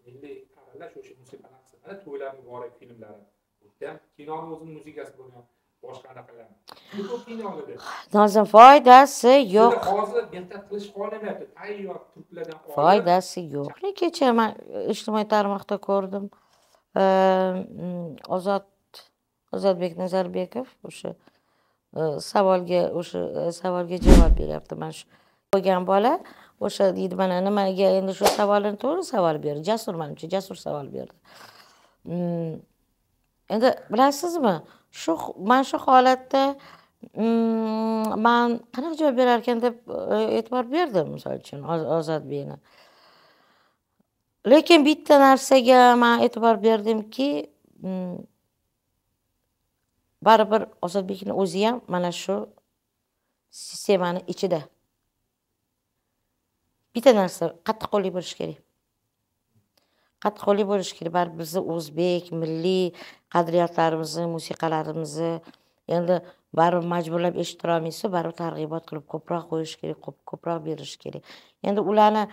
milliy aralash o'sha musiqa raqsida to'ylar muborak filmlari kinoni o'zini musiqasi bo'lgan boshqa anaqalarni nozim foydasi yo'q hozir diqqat qilish qolinyapti tayyor turklardan foydasi yo'q kecha man ijtimoiy tarmoqda ko'rdim э, ozod ozodbek nazarbekov o'sha e, savolga o'sha e, savolga javob beryapti mana shu bo'lgan bola o'sha deydi mana nimaga endi shu savolini to'g'ri savol berdi jasur manimcha jasur savol berdi mm, endi bilasizmi shu mana shu holatda mm, man qanaqa javob berarkan deb e, e'tibor berdim misol uchun ozodbekni lekin bitta narsaga man e'tibor berdimki mm, baribir ozodbekni o'zi ham mana shu sistemani ichida bitta narsa qattiqqo'llik bo'lishi kerak qattiqqo'llik bo'lishi kerak baribir bizni o'zbek milliy qadriyatlarimizni musiqalarimizni endi baribir majburlab eshitira olmaysiz baribir targ'ibot qilib ko'proq qo'yish kerak ko'proq berish kerak endi ularni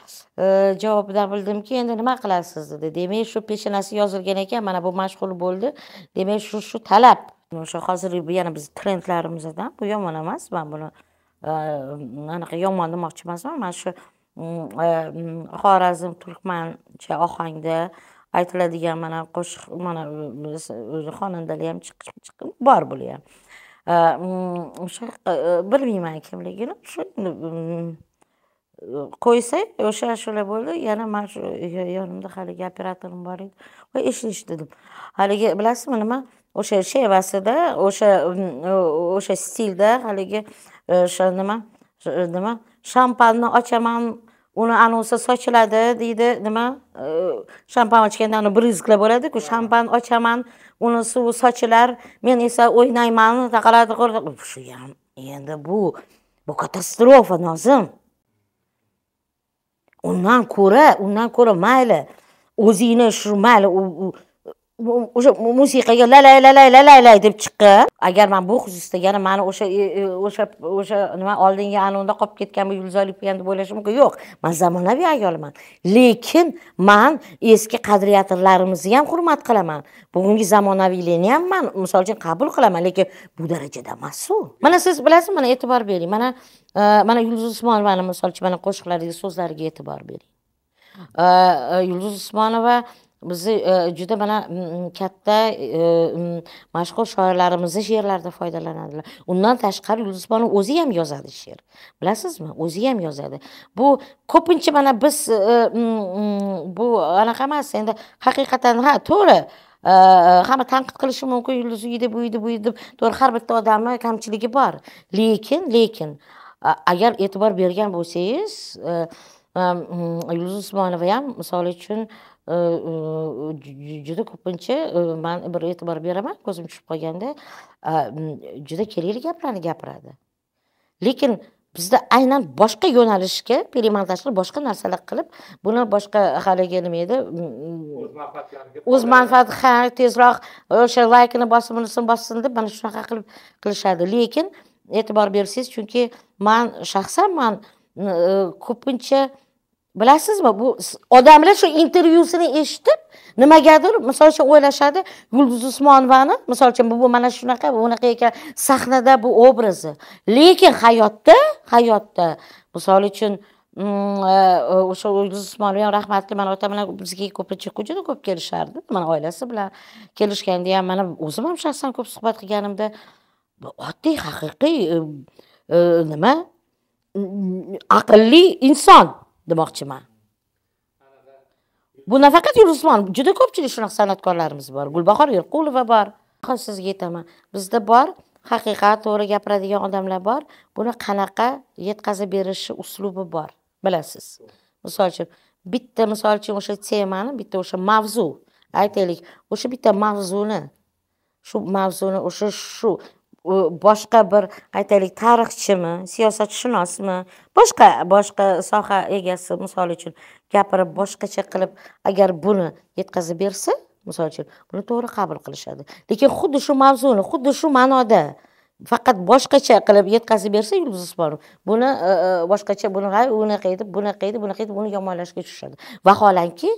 e, javobidan bildimki endi nima qilasiz dedi demak shu peshanasi yozilgan ekan mana bu mashg'ul bo'ldi demak shu shu talab o'sha hozirgi bu yana bizni trendlarimizdan bu yomon emas man buni e, anaqa yomon demoqchi emasman mana shu mm, e, xorazm turkmancha ohangda aytiladigan mana qo'shiq mana xonandalar ham bor buni ham o'sha bilmayman kimligini shu qo'ysak o'sha shular bo'ldi yana mana shu yonimda haligi operatorim bor edi voy eshilishdi dedim haligi bilasizmi nima o'sha shevasida o'sha o'sha stilda haligi o'sha nima nima shampanni ochaman uni anavisi sochiladi deydi nima shampan ochganda ani брызгlar bo'ladiku shampan ochaman uni suvi sochilar men esa o'ynayman taqaladi shu ham endi bu bu katastrofa nozim undan ko'ra undan ko'ra mayli o'zingni shu mayli o'sha musiqaga la lay la lay la lay lay deb chiqqan agar man bu xususda yana mani o'sha o'sha o'sha nima oldingi anunda qolib ketgan bir yulduz bo'lgan deb o'ylashim mumkin yo'q man zamonaviy ayolman lekin man eski qadriyatlarimizni ham hurmat qilaman bugungi zamonaviylikni ham man misol uchun qabul qilaman lekin bu darajada emasu mana siz bilasizmi mana e'tibor bering mana mana yulduz usmonovani misol uchun mana qo'shiqlariga so'zlariga e'tibor bering yulduz usmonova bizni e, juda mana katta e, mashhur shoirlarimizni she'rlarida foydalanadilar undan tashqari yulduzxonov o'zi ham yozadi she'r bilasizmi o'zi ham yozadi bu ko'pincha mana biz e, bu anaqa emas endi haqiqatan ha to'g'ri hamma tanqid qilishi mumkin yulduz u bu edi bu edi deb to'g'ri har bitta odamni kamchiligi bor lekin lekin agar e'tibor bergan bo'lsangiz yulduz usmonova ham misol uchun juda э, э, ko'pincha э, man bir e'tibor beraman ko'zim tushib qolganda juda kerakli gaplarni gapiradi lekin bizda aynan boshqa yo'nalishga перемонтажlar boshqa narsalar qilib buni boshqa haligi nima edi o'z manfaati ha tezroq o'sha laykini bosib unisini bossin deb mana shunaqa qilib qilishadi lekin e'tibor bersangiz chunki man shaxsan man e, ko'pincha uh, bilasizmi bu odamlar shu intervyusini eshitib nimagadir misol uchun o'ylashadi yulduz usmonovani misol uchun bu mana shunaqa bu unaqa ekan sahnada bu obrazi lekin hayotda hayotda misol uchun mm, e, e, o'sha yulduz usmonova ham rahmatli mana otam bilan bizga ko'pincha juda ko'p kelishardi mana oilasi bilan kelishganda ham mana o'zim ham shaxsan ko'p suhbat qilganimda oddiy haqiqiy e, nima aqlli inson demoqchiman bu nafaqat usmonov juda ko'pchilik shunaqa san'atkorlarimiz bor gulbahor yerqulova bor sizga aytaman bizda bor haqiqat to'g'ri gapiradigan odamlar bor buni qanaqa yetkazib berishi uslubi bor bilasiz misol uchun bitta misol uchun o'sha temani bitta o'sha mavzu aytaylik o'sha bitta mavzuni shu mavzuni o'sha shu boshqa bir aytaylik tarixchimi siyosatshunosmi boshqa boshqa soha egasi misol uchun gapirib boshqacha qilib agar buni yetkazib bersa misol uchun buni to'g'ri qabul qilishadi lekin xuddi shu mavzuni xuddi shu ma'noda faqat boshqacha qilib yetkazib bersa yulduz usmonov buni e, e, boshqacha buni unaqa edi bunaqa edi bunaqa edi buni yomonlashga tushishadi vaholanki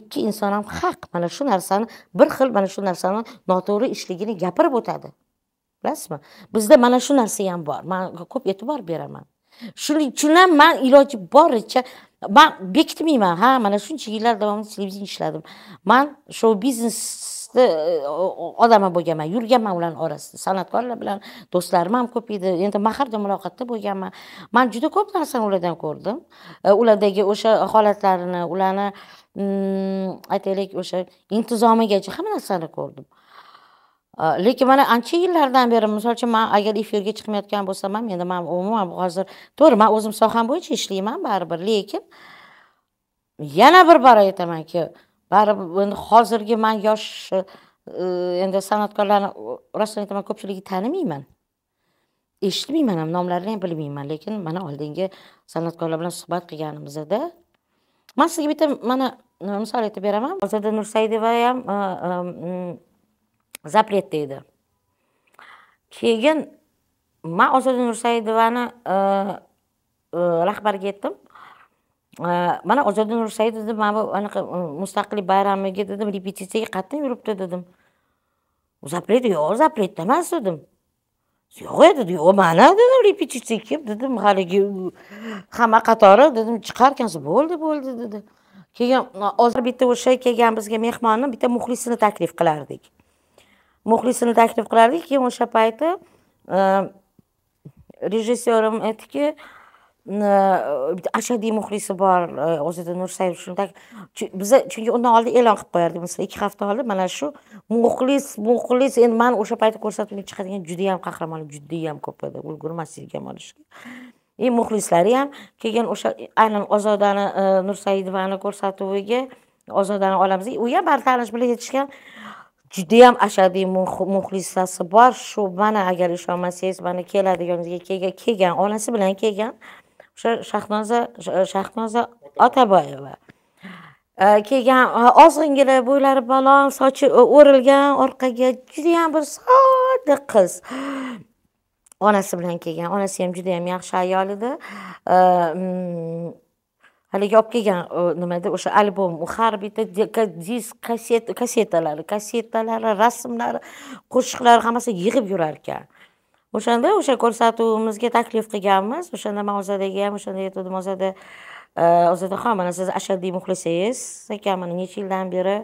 ikki inson ham haq mana shu narsani bir xil mana shu narsani noto'g'ri ishligini gapirib o'tadi bilasizmi bizda mana shu narsa ham bor man ko'p e'tibor beraman shuning uchun ham man iloji boricha man bekitmayman ha mana shuncha yillar davomida televideniya ishladim man shou biznesni e, odami bo'lganman yurganman ularni orasida san'atkorlar bilan do'stlarim ham ko'p edi endi mahalda muloqotda bo'lganman man juda ko'p narsani ulardan ko'rdim e, ulardagi o'sha holatlarini ularni mm, aytaylik o'sha intizomigacha hamma narsani ko'rdim Э, lekin mana ancha yillardan beri misol uchun man agar efirga chiqmayotgan bo'lsam ham endi man umuman hozir to'g'ri man o'zim soham bo'yicha ishlayman baribir lekin yana bir bor aytamanki baribir endi hozirgi man yosh e, endi san'atkorlarni rostini aytaman ko'pchiligi tanimayman eshitmayman ham nomlarini ham bilmayman lekin mana oldingi san'atkorlar bilan suhbat qilganimizda man sizga bitta mana misol aytib beraman hozirda nursaidova ham e, e, Zapret deydi keyin man ozoda nursaidovani e, e, rahbariga aytdim e, mana ozoda nursaidova dedi mana bu anaqa mustaqil bayramiga dedim repetitsiyaga qattiq yuribdi dedim запрет yo, запретda emas dedim yo'q dedi yo, mana dedim repetitsiyaga kelib dedim haligi hamma qatori dedim chiqarkansiz bo'ldi bo'ldi dedi keyin hozir bitta o'sha kelgan bizga mehmonni bitta muxlisini taklif qilardik muxlisini taklif qilardik keyin o'sha payti e, rejissyorim aytdiki e, bitta muxlisi bor o'zida e, nursayev shunday biza chunki undan oldin e'lon qilib qo'yardik masalan ikki hafta oldin mana shu muxlis muxlis endi man o'sha paytda ko'rsatuvga chiqadigan judayam qahramonlar judayam ko'p edi ulgurmasdik dam olishga и muxlislari ham keyin o'sha aynan ozodani nursaidovani ko'rsatuviga ozodani olamiz u ham baribir tanish bilan yetishgan judayam ashaddiy muxlisasi bor shu mana agar ishonmasangiz mana keladiganimizga kelgan onasi bilan kelgan o'sha shahnoza shahnoza otaboyeva e, kelgan e, ozg'ingina bo'ylari baland sochi o'rilgan orqaga judayam bir sodda qiz onasi bilan kelgan onasi ham judayam yaxshi ayol edi e, mm, haligi olib kelgan nima o'sha albom u har bitta disk kasseta kassetalari kassetalari rasmlari qo'shiqlari hammasi yig'ib yurar ekan o'shanda o'sha ko'rsatuvimizga taklif qilganmiz o'shanda man ozodaga ham o'shanda aytgandim e, ozoda ozodaxon mana siz ashaddiy muxlisingiz ekan mana necha yildan beri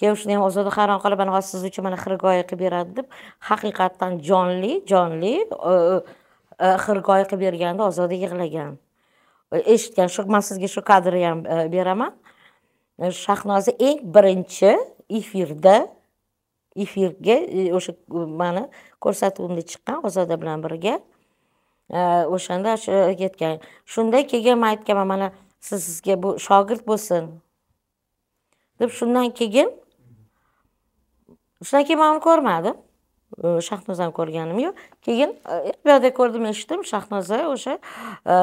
keyin shuni ham ozoda hayron qolib mana hozir siz uchun mana xirgoya qilib beradi deb haqiqatdan jonli jonli e, e, xirgoya qilib berganda ozoda yig'lagan eshitgan man sizga shu kadrni ham e, beraman e, shahnoza eng birinchi efirda efirga e, o'sha mani ko'rsatuvimda chiqqan ozoda bilan birga o'shanda shu ketgan shunda keyin man aytganman mana sizga bu shogird bo'lsin deb shundan keyin shundan keyin man uni ko'rmadim shahnozani э, ko'rganim yo'q keyin э, bu yoqda ko'rdim eshitdim shahnoza o'sha э,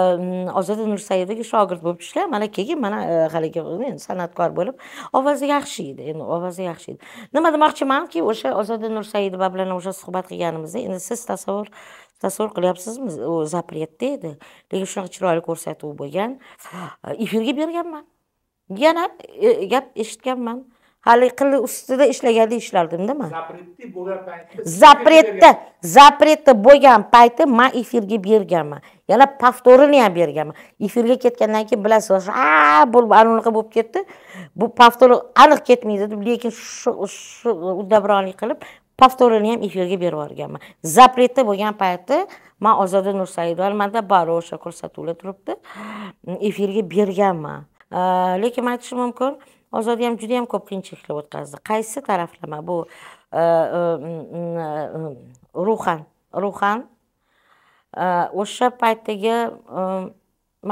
ozoda nursayevaga shogird bo'lib tushgan mana keyin mana haligi san'atkor bo'lib ovozi yaxshi edi endi ovozi yaxshi edi nima demoqchimanki o'sha ozoda nursayedova bilan o'sha suhbat qilganimizda endi siz tasavvur tasavvur qilyapsizmi u запретda edi lekin shunaqa chiroyli ko'rsatuv bo'lgan e, efirga berganman yana e, gap eshitganman hali qili ustida ishlaganda ishlardimda man запретda bo'lgan paytda bo'lgan payti man efirga berganman yana повторini ham berganman efirga ketgandan keyin bilasiz a bo'lib ana unaqa bo'lib ketdi bu повтор aniq ketmaydi deb lekin shu shu uddaburonlik qilib повторini ham efirga berib yuborganman zapretda bo'lgan payti man ozoda nursaidovamanda bari o'sha ko'rsatuvlar turibdi efirga berganman lekin aytishim mumkin ozoda ham juda yam ko'p qiyinchiliklar o'tkazdi qaysi taraflama bu e, e, e, ruhan ruhan o'sha paytdagi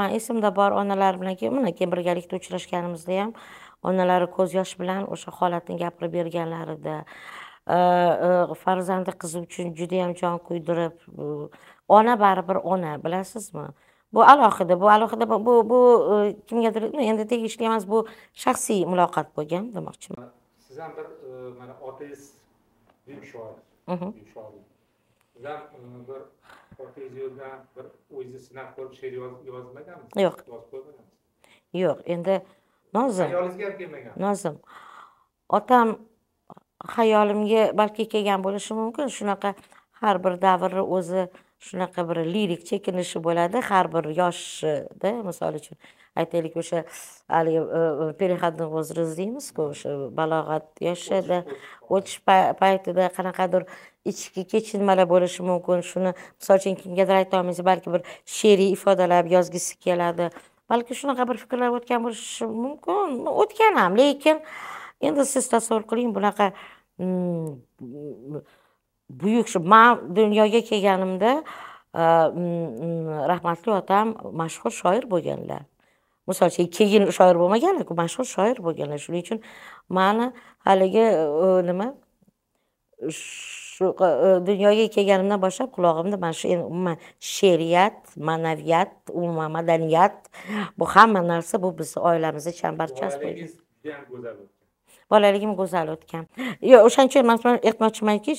man esimda bor onalar bilan keyin keyin birgalikda uchrashganimizda ham onalari ko'z yosh bilan o'sha holatni gapirib berganlarida farzandi qizi uchun judayam jon kuydirib ona baribir ona bilasizmi bu alohida bu alohida bu bu e, kimgadir endi tegishli emas bu shaxsiy muloqot bo'lgan demoqchiman siz ham bir e, mana otangiz buyuk shoir mhmm. buyuk shoir siz ham e, bir otangiz yo'ldan bir o'zingizni sinab ko'rib she'r yozmaganmisiz yo'q yo'q endi nozim xayolingizga ham kelmagan nozim otam xayolimga balki kelgan bo'lishi mumkin shunaqa har bir davrni o'zi shunaqa bir lirik chekinishi bo'ladi har bir yoshda misol uchun aytaylik o'sha haligi переходной возраст deymizku o'sha balog'at yoshida o'tish paytida qanaqadir ichki kechinmalar bo'lishi mumkin shuni misol uchun kimgadir olmaysiz balki bir she'riy ifodalab yozgisi keladi balki shunaqa bir fikrlar o'tgan bo'lishi mumkin o'tgan ham lekin endi siz tasavvur qiling bunaqa hmm, buyuk man dunyoga kelganimda rahmatli otam mashhur shoir bo'lganlar misol uchun keyin shoir bo'lmaganlarku mashhur shoir bo'lganlar shuning uchun mani haligi nima shu dunyoga kelganimdan boshlab qulog'imda mana shu endi umuman she'riyat ma'naviyat umuman madaniyat bu hamma narsa bu bizni oilamizni chambarchas bo'lgan bolaligim go'zal o'tgan o'shaning uchun man aytmoqchimanki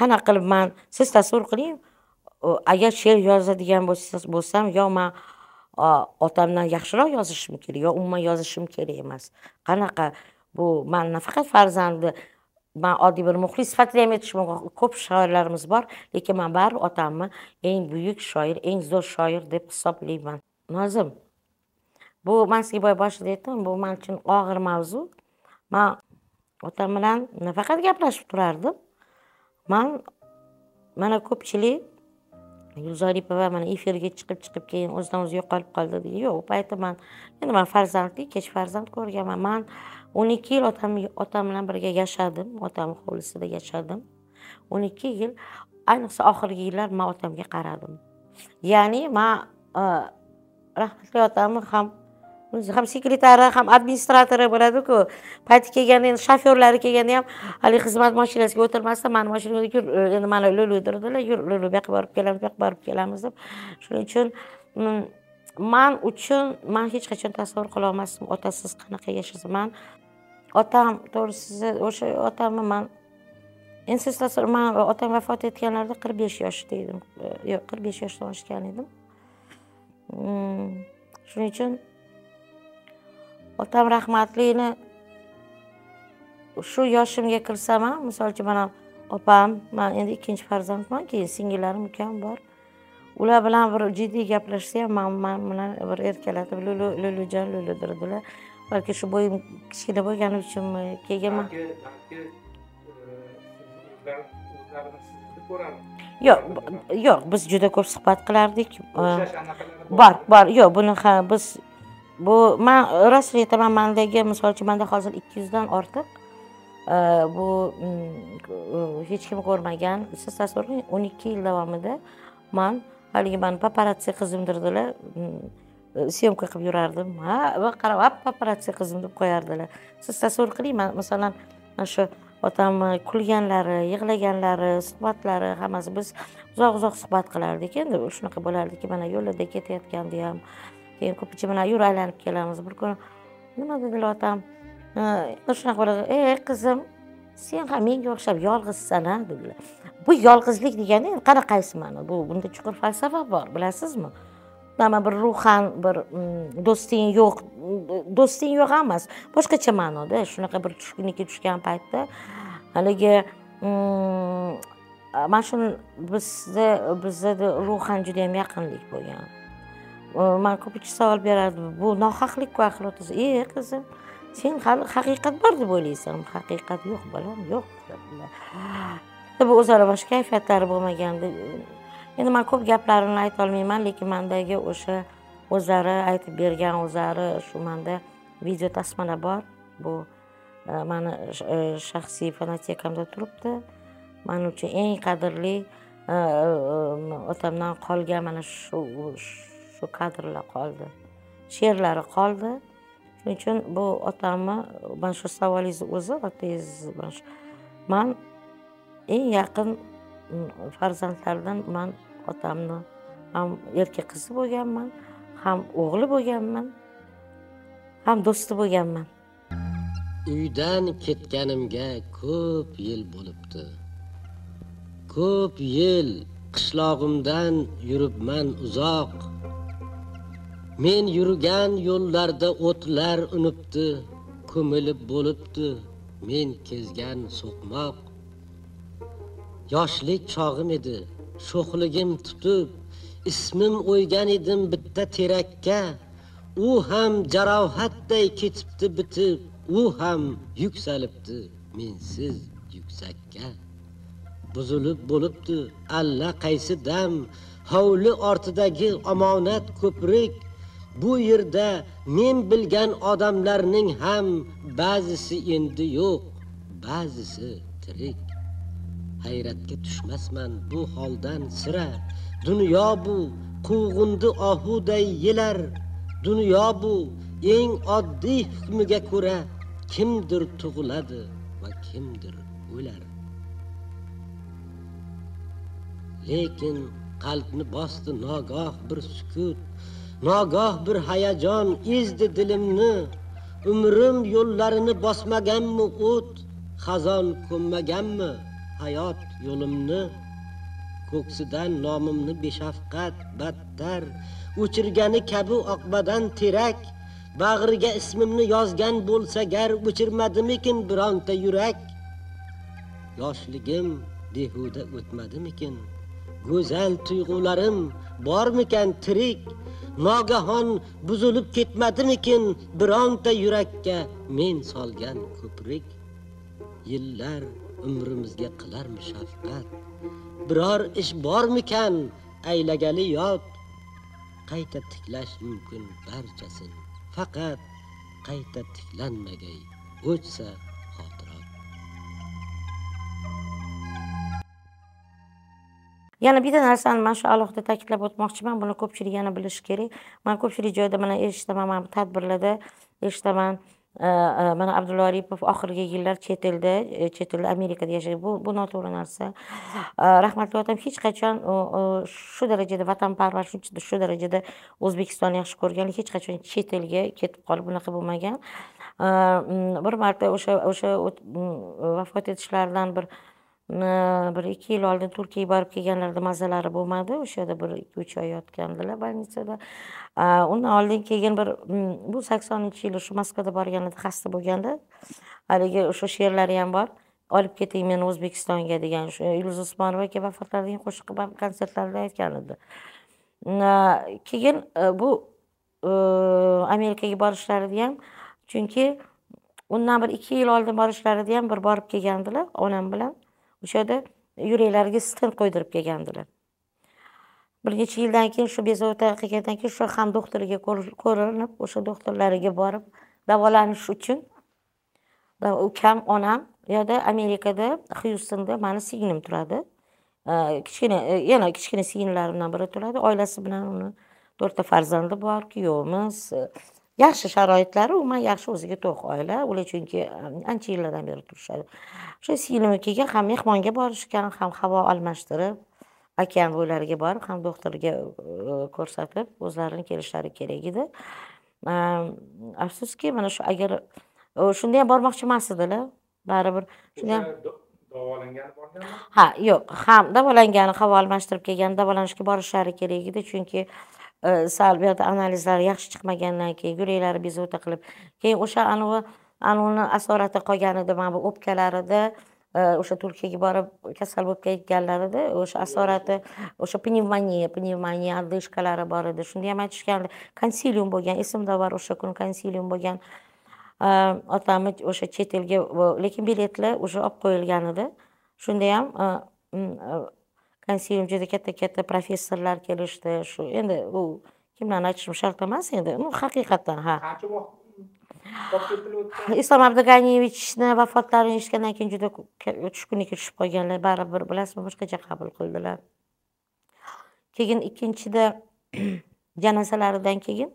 qanaqa qilib man siz tasavvur qiling agar she'r yozadigan bo'lsam yo man otamdan yaxshiroq yozishim kerak yo umuman yozishim kerak emas qanaqa bu man nafaqat farzandni man oddiy bir muxlis sifatida ham aytishim mumkin ko'p shoirlarimiz bor lekin man baribir otamni eng buyuk shoir eng zo'r shoir deb hisoblayman nozim bu man sizga boya boshida aytdim bu man uchun og'ir mavzu man otam bilan nafaqat gaplashib turardim man mana ko'pchilik gulzoripova mana efirga chiqib chiqib keyin o'zidan o'zi yo'qolib qoldi deydi yo'q u paytda man endi man farzandli kech farzand ko'rganman man o'n ikki yil otam otam bilan birga yashadim otam hovlisida yashadim o'n ikki yil ayniqsa oxirgi yillar man otamga qaradim ya'ni man e, rahmatli otamni ham o'zi ham sekretari ham administratori bo'ladiku payti kelganda endi shofyorlari kelganda ham haligi xizmat mashinasiga o'tirmasdan mani mashinamda yur endi mana lulu turdilar yur lulu bu yoqqa borib kelamiz bu yoqqa borib kelamiz deb shuning uchun mm, man uchun man hech qachon tasavvur qilolmasdim otasiz qanaqa yashasa man otam to'g'risi o'sha otamni man insestasir man otam vafot etganlarida qirq besh yoshda edim e, yo'q qirq besh yoshdan oshgan edim mm, shuning uchun otam rahmatlini shu yoshimga kirsam ham misol uchun mana opam man endi ikkinchi farzandman keyin singillarim ukam bor ular bilan bir jiddiy gaplashsa ham man man bilan bir erkalatib lulu lulujon lulu derdilar balki shu bo'yim kichkina bo'lgani uchunmi keyin e, yo'q yo'q biz juda ko'p suhbat qilardik bor bor yo'q buni ha biz bu man rostini aytaman mandagi misol uchun manda hozir ikki yuzdan ortiq e, bu mm, hech kim ko'rmagan siz tasavvur qiling o'n ikki yil davomida man haligi mani paparatsiya qizimdirdilar mm, syomka qilib yurardim ha va qarab paparatsiya qizim deb qo'yardilar siz tasavvur qiling men masalan mana shu otamni e, kulganlari yig'laganlari suhbatlari hammasi biz uzoq uzoq suhbat qilardik endi shunaqa bo'lardiki mana yo'llarda ketayotganda ham keyin ko'pincha mana yur aylanib kelamiz bir kuni nima dedilar otam shunaqa bo'ladi ey qizim sen ham menga o'xshab yolg'izsan a dedilar bu yolg'izlik degani endi qanaqaysi ma'no bu bunda chuqur falsafa bor bilasizmi mana bir ruhan bir mm, do'sting yo'q do'sting yo'q ham emas boshqacha ma'noda shunaqa bir tushkunlikka tushgan paytda haligi mm, mana shuni bizni bizda ruhan juda yam yaqinlik bo'lgan ko'pikcha savol berardi bu nohaqlikku axloqsiz e qizim sen hali haqiqat bor deb o'ylaysan haqiqat yo'q bolam yo'q bu o'zaro boshqa kayfiyatlari bo'lmaganda endi man ko'p gaplarini aytolmayman lekin mandagi o'sha o'zlari aytib bergan o'zlari shu manda video tasmalar bor bu mani shaxsiy fonotekaimda turibdi man uchun eng qadrli otamdan qolgan mana shu shu kadrlar qoldi she'rlari qoldi shuning uchun bu otamni mana shu savolingizni o'zi otangiz mana shu man eng yaqin mm, farzandlardan man otamni ham erkak qizi bo'lganman ham o'g'li bo'lganman ham do'sti bo'lganman uydan ketganimga ko'p yil bo'libdi ko'p yil qishlog'imdan yuribman uzoq men yurgan yo'llarda o'tlar unibdi ko'milib bo'libdi men kezgan so'qmoq yoshlik chog'im edi sho'xligim tutib ismim o'ygan edim bitta terakka u ham jarohatday ketibdi bitib u ham yuksalibdi mensiz yuksakka buzilib bo'libdi alla qaysi dam hovli ortidagi omonat ko'prik bu yerda men bilgan odamlarning ham ba'zisi endi yo'q, ba'zisi tirik. Hayratga tushmasman bu holdan sira. Dunyo bu quvg'indi ohuday yelar. Dunyo bu eng oddiy hukmiga ko'ra kimdir tug'iladi va kimdir o'lar. Lekin qalbni bosdi nogoh bir sukut nogoh bir hayajon ezdi dilimni umrim yo'llarini bosmaganmi o't xazon ko'mmaganmi hayot yo'limni ko'ksidan nomimni beshafqat battar o'chirgani kabi oqbadan terak bag'riga ismimni yozgan bo'lsa gar o'chirmadimikin bironta yurak yoshligim behuda o'tmadimikin go'zal tuyg'ularim bormikan tirik nogahon buzilib ketmadimikin bironta yurakka men solgan ko'prik yillar umrimizga qilarmi shafqat biror ish bormikan aylagali yot qayta tiklash mumkin barchasini faqat qayta tiklanmagay o'chsa yana bitta narsani man shu alohida ta'kidlab o'tmoqchiman buni ko'pchilik yana bilishi kerak man ko'pchilik joyda mana eshitaman mana tadbirlarda eshitaman e, mana abdulla aripov oxirgi yillar chet elda e, chet elda amerikada yashagan bu bu noto'g'ri narsa rahmatli otam hech qachon shu darajada vatanparvar shu darajada o'zbekistonni yaxshi ko'rganlik hech qachon chet elga ketib qolib bunaqa bo'lmagan bir marta o'sha o'sha vafot etishlaridan bir bir ikki yil oldin turkiyaga borib kelganlarida mazalari bo'lmadi o'sha yerda bir ikki uch oy yotgandilar больницада undan oldin keyin bir bu saksoninchi yili shu moskvada borganida xasta bo'lganda haligi o'sha she'rlari ham bor olib keting meni o'zbekistonga degan shu yulduz usmonova aka vafotlaridan keyin qo'shiq qilib konsertlarida aytgan edi keyin e, bu e, amerikaga borishlarida ham chunki undan bir ikki yil oldin borishlarida ham bir borib kelgandilar onam bilan o'sha yerda yuraklariga stent qo'ydirib kelgandilar bir necha yildan keyin shu bezovta qilgandan keyin shu ham doktoriga ko'rinib o'sha doktorlariga borib davolanish uchun ukam onam u yoqda amerikada hyustonda mani singlim turadi kichkina e, yana kichkina singillarimdan biri turadi oilasi bilan uni to'rtta farzandi bor kuyovimiz yaxshi sharoitlari umuman yaxshi o'ziga to'q oila ular chunki um, ancha yillardan beri turishadi o'sha singlimnikiga ham mehmonga borishgan ham havo almashtirib okean bo'ylariga borib ham doktorga uh, ko'rsatib o'zlarini kelishlari kerak edi um, afsuski mana shu agar uh, shunda ham bormoqchi emas edilar baribir shunda davolangani borganmi ha yo'q ham davolangani havo almashtirib kelgan davolanishga borishlari kerak edi chunki salbiyat analizlari yaxshi chiqmagandan keyin yuraklari bezovta qilib keyin o'sha anavi anavini asorati qolgan edi mana bu o'pkalarida e, o'sha turkiyaga borib kasal bo'lib ketganlarida o'sha asorati o'sha pnevmoniya pnevmoniya отдышкалari bor edi shunda ham aytishgandi konsilium bo'lgan esimda bor o'sha kuni konsilium bo'lgan e, otamni o'sha chet elga lekin biletlar уже olib qo'yilgan edi shunda ham e, konsilium juda katta katta professorlar kelishdi shu endi u kimlarni aytishim shart emas endi ну haqiqatdan ha qancha vaqt islom abdug'aniyevichni vafotlarini eshitgandan keyin juda tushkunlikka tushib qolganlar baribir bilasizmi boshqacha qabul qildilar keyin ikkinchida janozalaridan keyin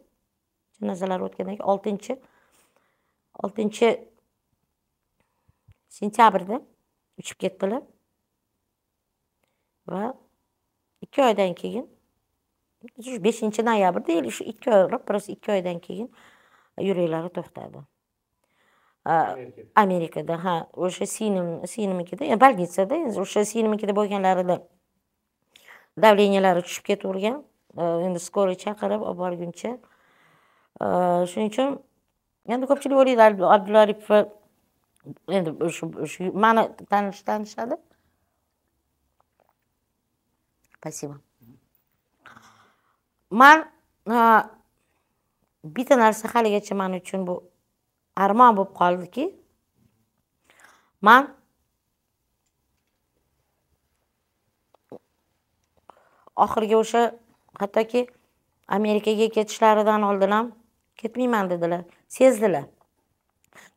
janozalar o'tgandan keyin oltinchi oltinchi sentyabrda uchib ketdilar va ikki oydan keyin shu beshinchi noyabrda или shu ikki oy biroz ikki oydan keyin yuraklari to'xtadi amerikada ha o'sha sinim sinimnikida e, больницада o'sha sinimnikida bo'lganlarida давлениялari tushib ketavergan e, endi скорый chaqirib olib borguncha e, shuning uchun endi ko'pchilik o'ylaydi abdulla aripov endi o'sha mani tanish tanishadi Спасибо. man bitta narsa haligacha man uchun bu armon bo'lib qoldiki man oxirgi o'sha hattoki amerikaga ketishlaridan oldin ham ketmayman dedilar sezdilar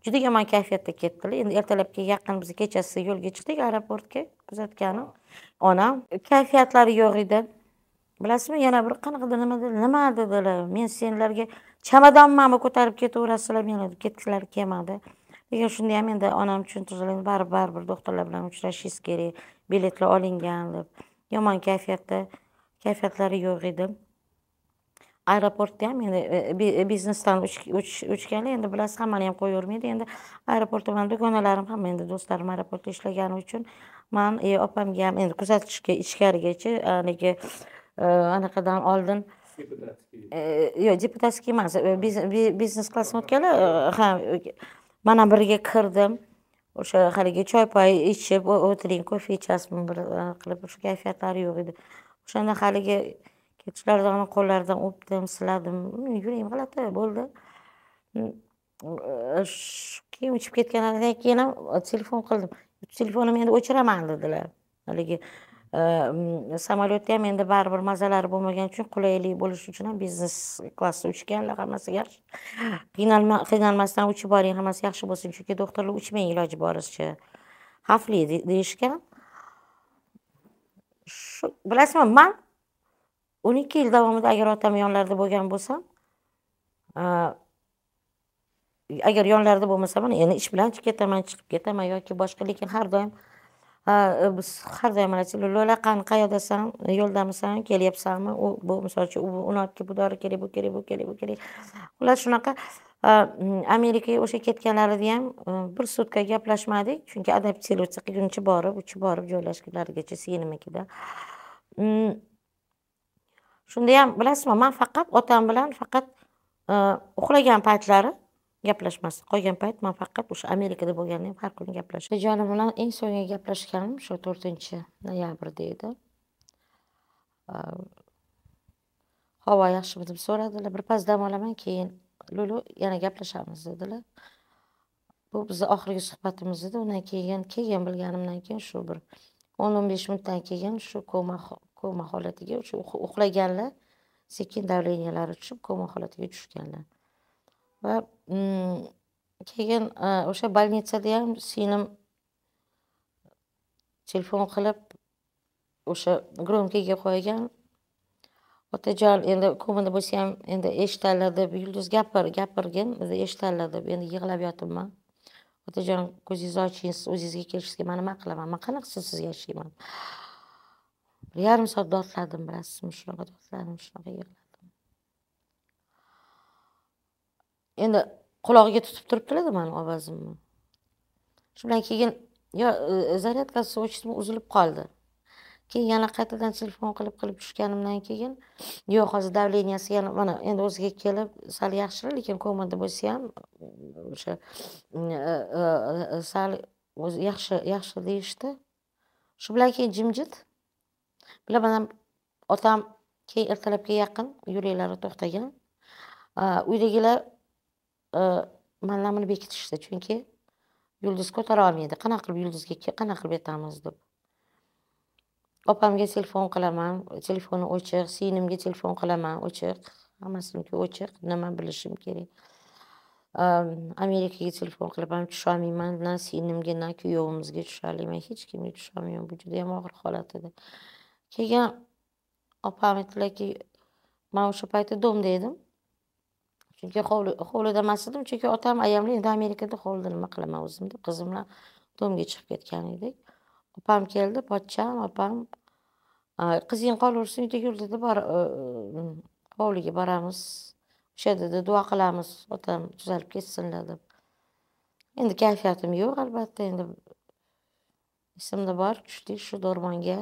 juda yomon kayfiyatda ketdilar endi ertalabga yaqin biz kechasi yo'lga chiqdik aeroportga kuzatganim onam kayfiyatlari yo'q edi bilasizmi yana bir qanaqadir nima dedi nima dedilar men senlarga chamadonmamni ko'tarib ketaverasizlar meni ketgilari kelmadi lekin shunda ham endi onam tushuntirdi baribir baribir doktorlar bilan uchrashishingiz kerak biletlar olingan deb yomon kayfiyatda kayfiyatlari yo'q edi aeroportda ham e, endi biznesdan uchgani endi bilasiz hammani ham qo'yavermaydi endi aeroportda mani dugonalarim ham endi do'stlarim aeroportda ishlagani uchun man e, opamga ham endi kuzatishga ichkarigacha haligi e, anaqadan oldin yo'q deputatskiy emas biznes klassni o'tgani ha man ham biriga kirdim o'sha haligi choy poy ichib o'tiring kofe ichasizmi bir qilib o'sha kayfiyatlari yo'q edi o'shanda haligi ketishlarida qo'llaridan o'pdim siladim yuragim g'alati bo'ldi kiyim uchib ketganidan keyin ham e, telefon qildim telefonimni endi o'chiraman dedilar haligi e, samolyotda ham endi baribir mazalari bo'lmagani uchun qulaylik bo'lishi uchun ham biznes klassda uchganlar hammasi yaxshi qiynalma qiynalmasdan uchib boring hammasi yaxshi bo'lsin chunki doktorlar uchmaydi, iloji boricha xavfli deyishgan shu bilasizmi man o'n ikki yil davomida agar otam yonlarida bo'lgan bo'lsam agar yonlarida bo'lmasam mana yana ish bilan chiqib ketaman chiqib ketaman yoki boshqa lekin har doim biz har doim mana shu lola qani qayerdasan yo'ldamisan kelyapsanmi u bu misol uchun uni olib bu dori kerak bu kerak bu kerak bu kerak xullas shunaqa amerikaga o'sha ketganlarida ham e, bir sutka gaplashmadik chunki adaptirutsiya qilguncha borib uchib borib joylashgunlarigacha singlimnikida mm, shunda ham bilasizmi man faqat otam bilan faqat e, uxlagan paytlari gaplashmas qolgan payt man faqat o'sha amerikada bo'lganda ham har kuni gaplashib jonim bilan eng so'nggi gaplashganim o'sha to'rtinchi noyabrda edi e, havo yaxshimi deb so'radilar birpas dam olaman keyin lulu yana gaplashamiz dedilar bu bizni oxirgi suhbatimiz edi undan keyin keyin bilganimdan keyin shu bir o'n o'n besh minutdan keyin shu koma koma holatiga o'sha uxlaganlar sekin давлениялari tushib koma holatiga tushganlar va mm, keyin e, o'sha больницada ham singlim telefon qilib o'sha громкийga qo'ygan otajon endi ko'mida bo'lsa ham endi eshitadilar deb yulduz gapir gapirgin eshitadilar deb endi yig'lab yotibman otajon ko'zingizni ochingiz o'zingizga kelishingizga man nima qilaman man qanaqa so'z sizga aytishga bir yarim soat dodladim bilasizmi shunaqa dodladim shunaqa yig'ladim endi qulog'iga tutib turib turadi mani ovozimni shu bilan keyin yo e, zaryadkasi o'chishmi uzilib qoldi keyin yana qaytadan telefon qilib qilib tushganimdan keyin yo'q hozir davleniyasi yana mana endi o'ziga kelib sal yaxshi lekin komada bo'lsa ham o'sha e, e, sal o'zi yaxshi yaxshi deyishdi shu bilan keyin jimjit bilaman otam keyin ertalabga yaqin yuraklari to'xtagan uydagilar buni bekitishdi chunki yulduz ko'tara olmaydi qanaqa qilib yulduzga qanaqa qilib yetamiz deb opamga telefon qilaman telefoni o'chiq singlimga telefon qilaman o'chiq hammasiniki o'chiq nima bilishim kerak amerikaga telefon qilib ham tusholmayman na singlimga na kuyovimizga tusha olmayman hech kimga tusha olmayman bu judayam og'ir holat edi keyin opam aytdilarki man o'sha paytda domda edim chunki hovlida emas edim chunki otam ayamli endi amerikada hovlida nima qilaman o'zim deb qizim bilan domga chiqib ketgan edik opam keldi pochcham opam qizing qolaversin uyda yur dedi e, e, hovliga boramiz o'sha dedi duo qilamiz otam tuzalib ketsinlar deb endi kayfiyatim yo'q albatta endi esimda bor tushdik shu do'rmonga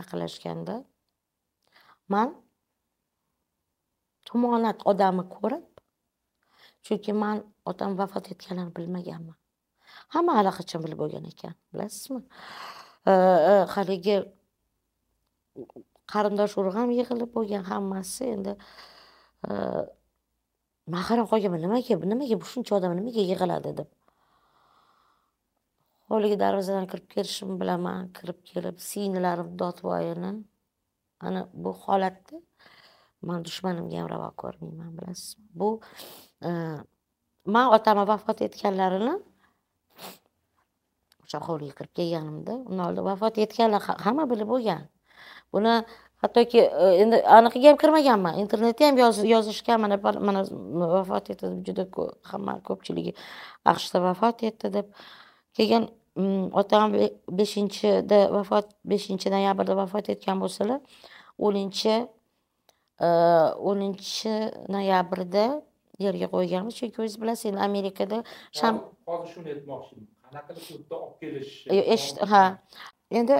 yaqinlashganda man tumonat odami ko'rib chunki man otam vafot etganini bilmaganman hamma allaqachon bilib bo'lgan ekan bilasizmi e, haligi qarindosh urug' ham yig'ilib bo'lgan hammasi endi e, man hayron qolganman nimaga nimaga bu shuncha odam nimaga yig'iladi deb hovliga darvozadan kirib kelishimni bilaman kirib kelib siynilarim dotvoyini ana bu holatni man dushmanimga ham ravo ko'rmayman bilasizmi bu e, man otamni vafot etganlarini o'sha hovliga kirib kelganimda undan oldin vafot etganlar hamma bilib bo'lgan buni hattoki e, endi aniqiga ham kirmaganman internetda ham yozishgan mana mana vafot etdi deb juda hamma ko'pchiligi aqshda vafot etdi deb keyin mm, otam beshinchida vafot beshinchi noyabrda vafot etgan bo'lsalar o'ninchi e, o'ninchi noyabrda yerga qo'yganmiz chunki o'zingiz bilasiz endi amerikada sham hozir shuni aytmoqchiman qanaqa qilib olib kelish e, e, ha endi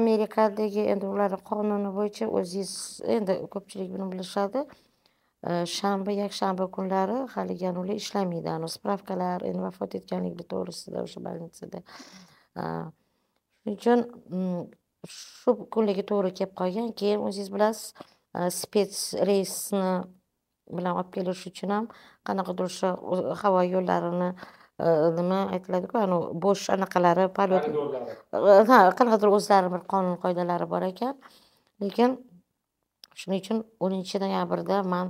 amerikadagi endi ularni qonuni bo'yicha o'zingiz endi ko'pchilik buni bilishadi shanba yakshanba kunlari haligi anavlar ishlamaydi anavi spravkalar endi vafot etganliklar to'g'risida o'sha больницада shuning uchun shu kunlarga to'g'ri kelib qolgan keyin o'zingiz bilasiz spets reysni bilan olib kelish uchun ham qanaqadir o'sha havo yo'llarini nima aytiladiku anavi bo'sh anaqalari polyot ha qanaqadir o'zlari bir qonun qoidalari bor ekan lekin shuning uchun o'ninchi noyabrda man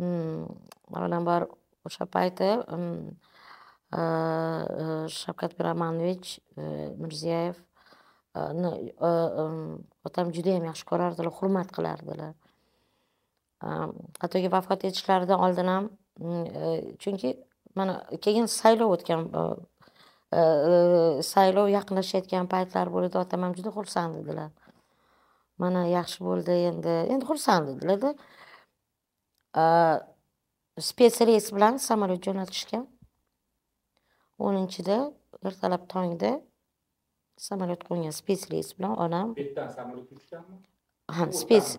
avvalambor o'sha payti shavkat miromonovich mirziyevni otam judayam yaxshi ko'rardilar hurmat qilardilar hattoki vafot etishlaridan oldin ham chunki mana keyin saylov o'tgan э, э, э, saylov yaqinlashayotgan paytlar bo'ldi otam ham juda xursand edilar mana yaxshi bo'ldi endi endi xursand edilarda spetsreys э, bilan samolyot jo'natishgan o'ninchida ertalab tongda samolyot qo'ngan spetsreys bilan onam betdan samolyot uchganmi ha spets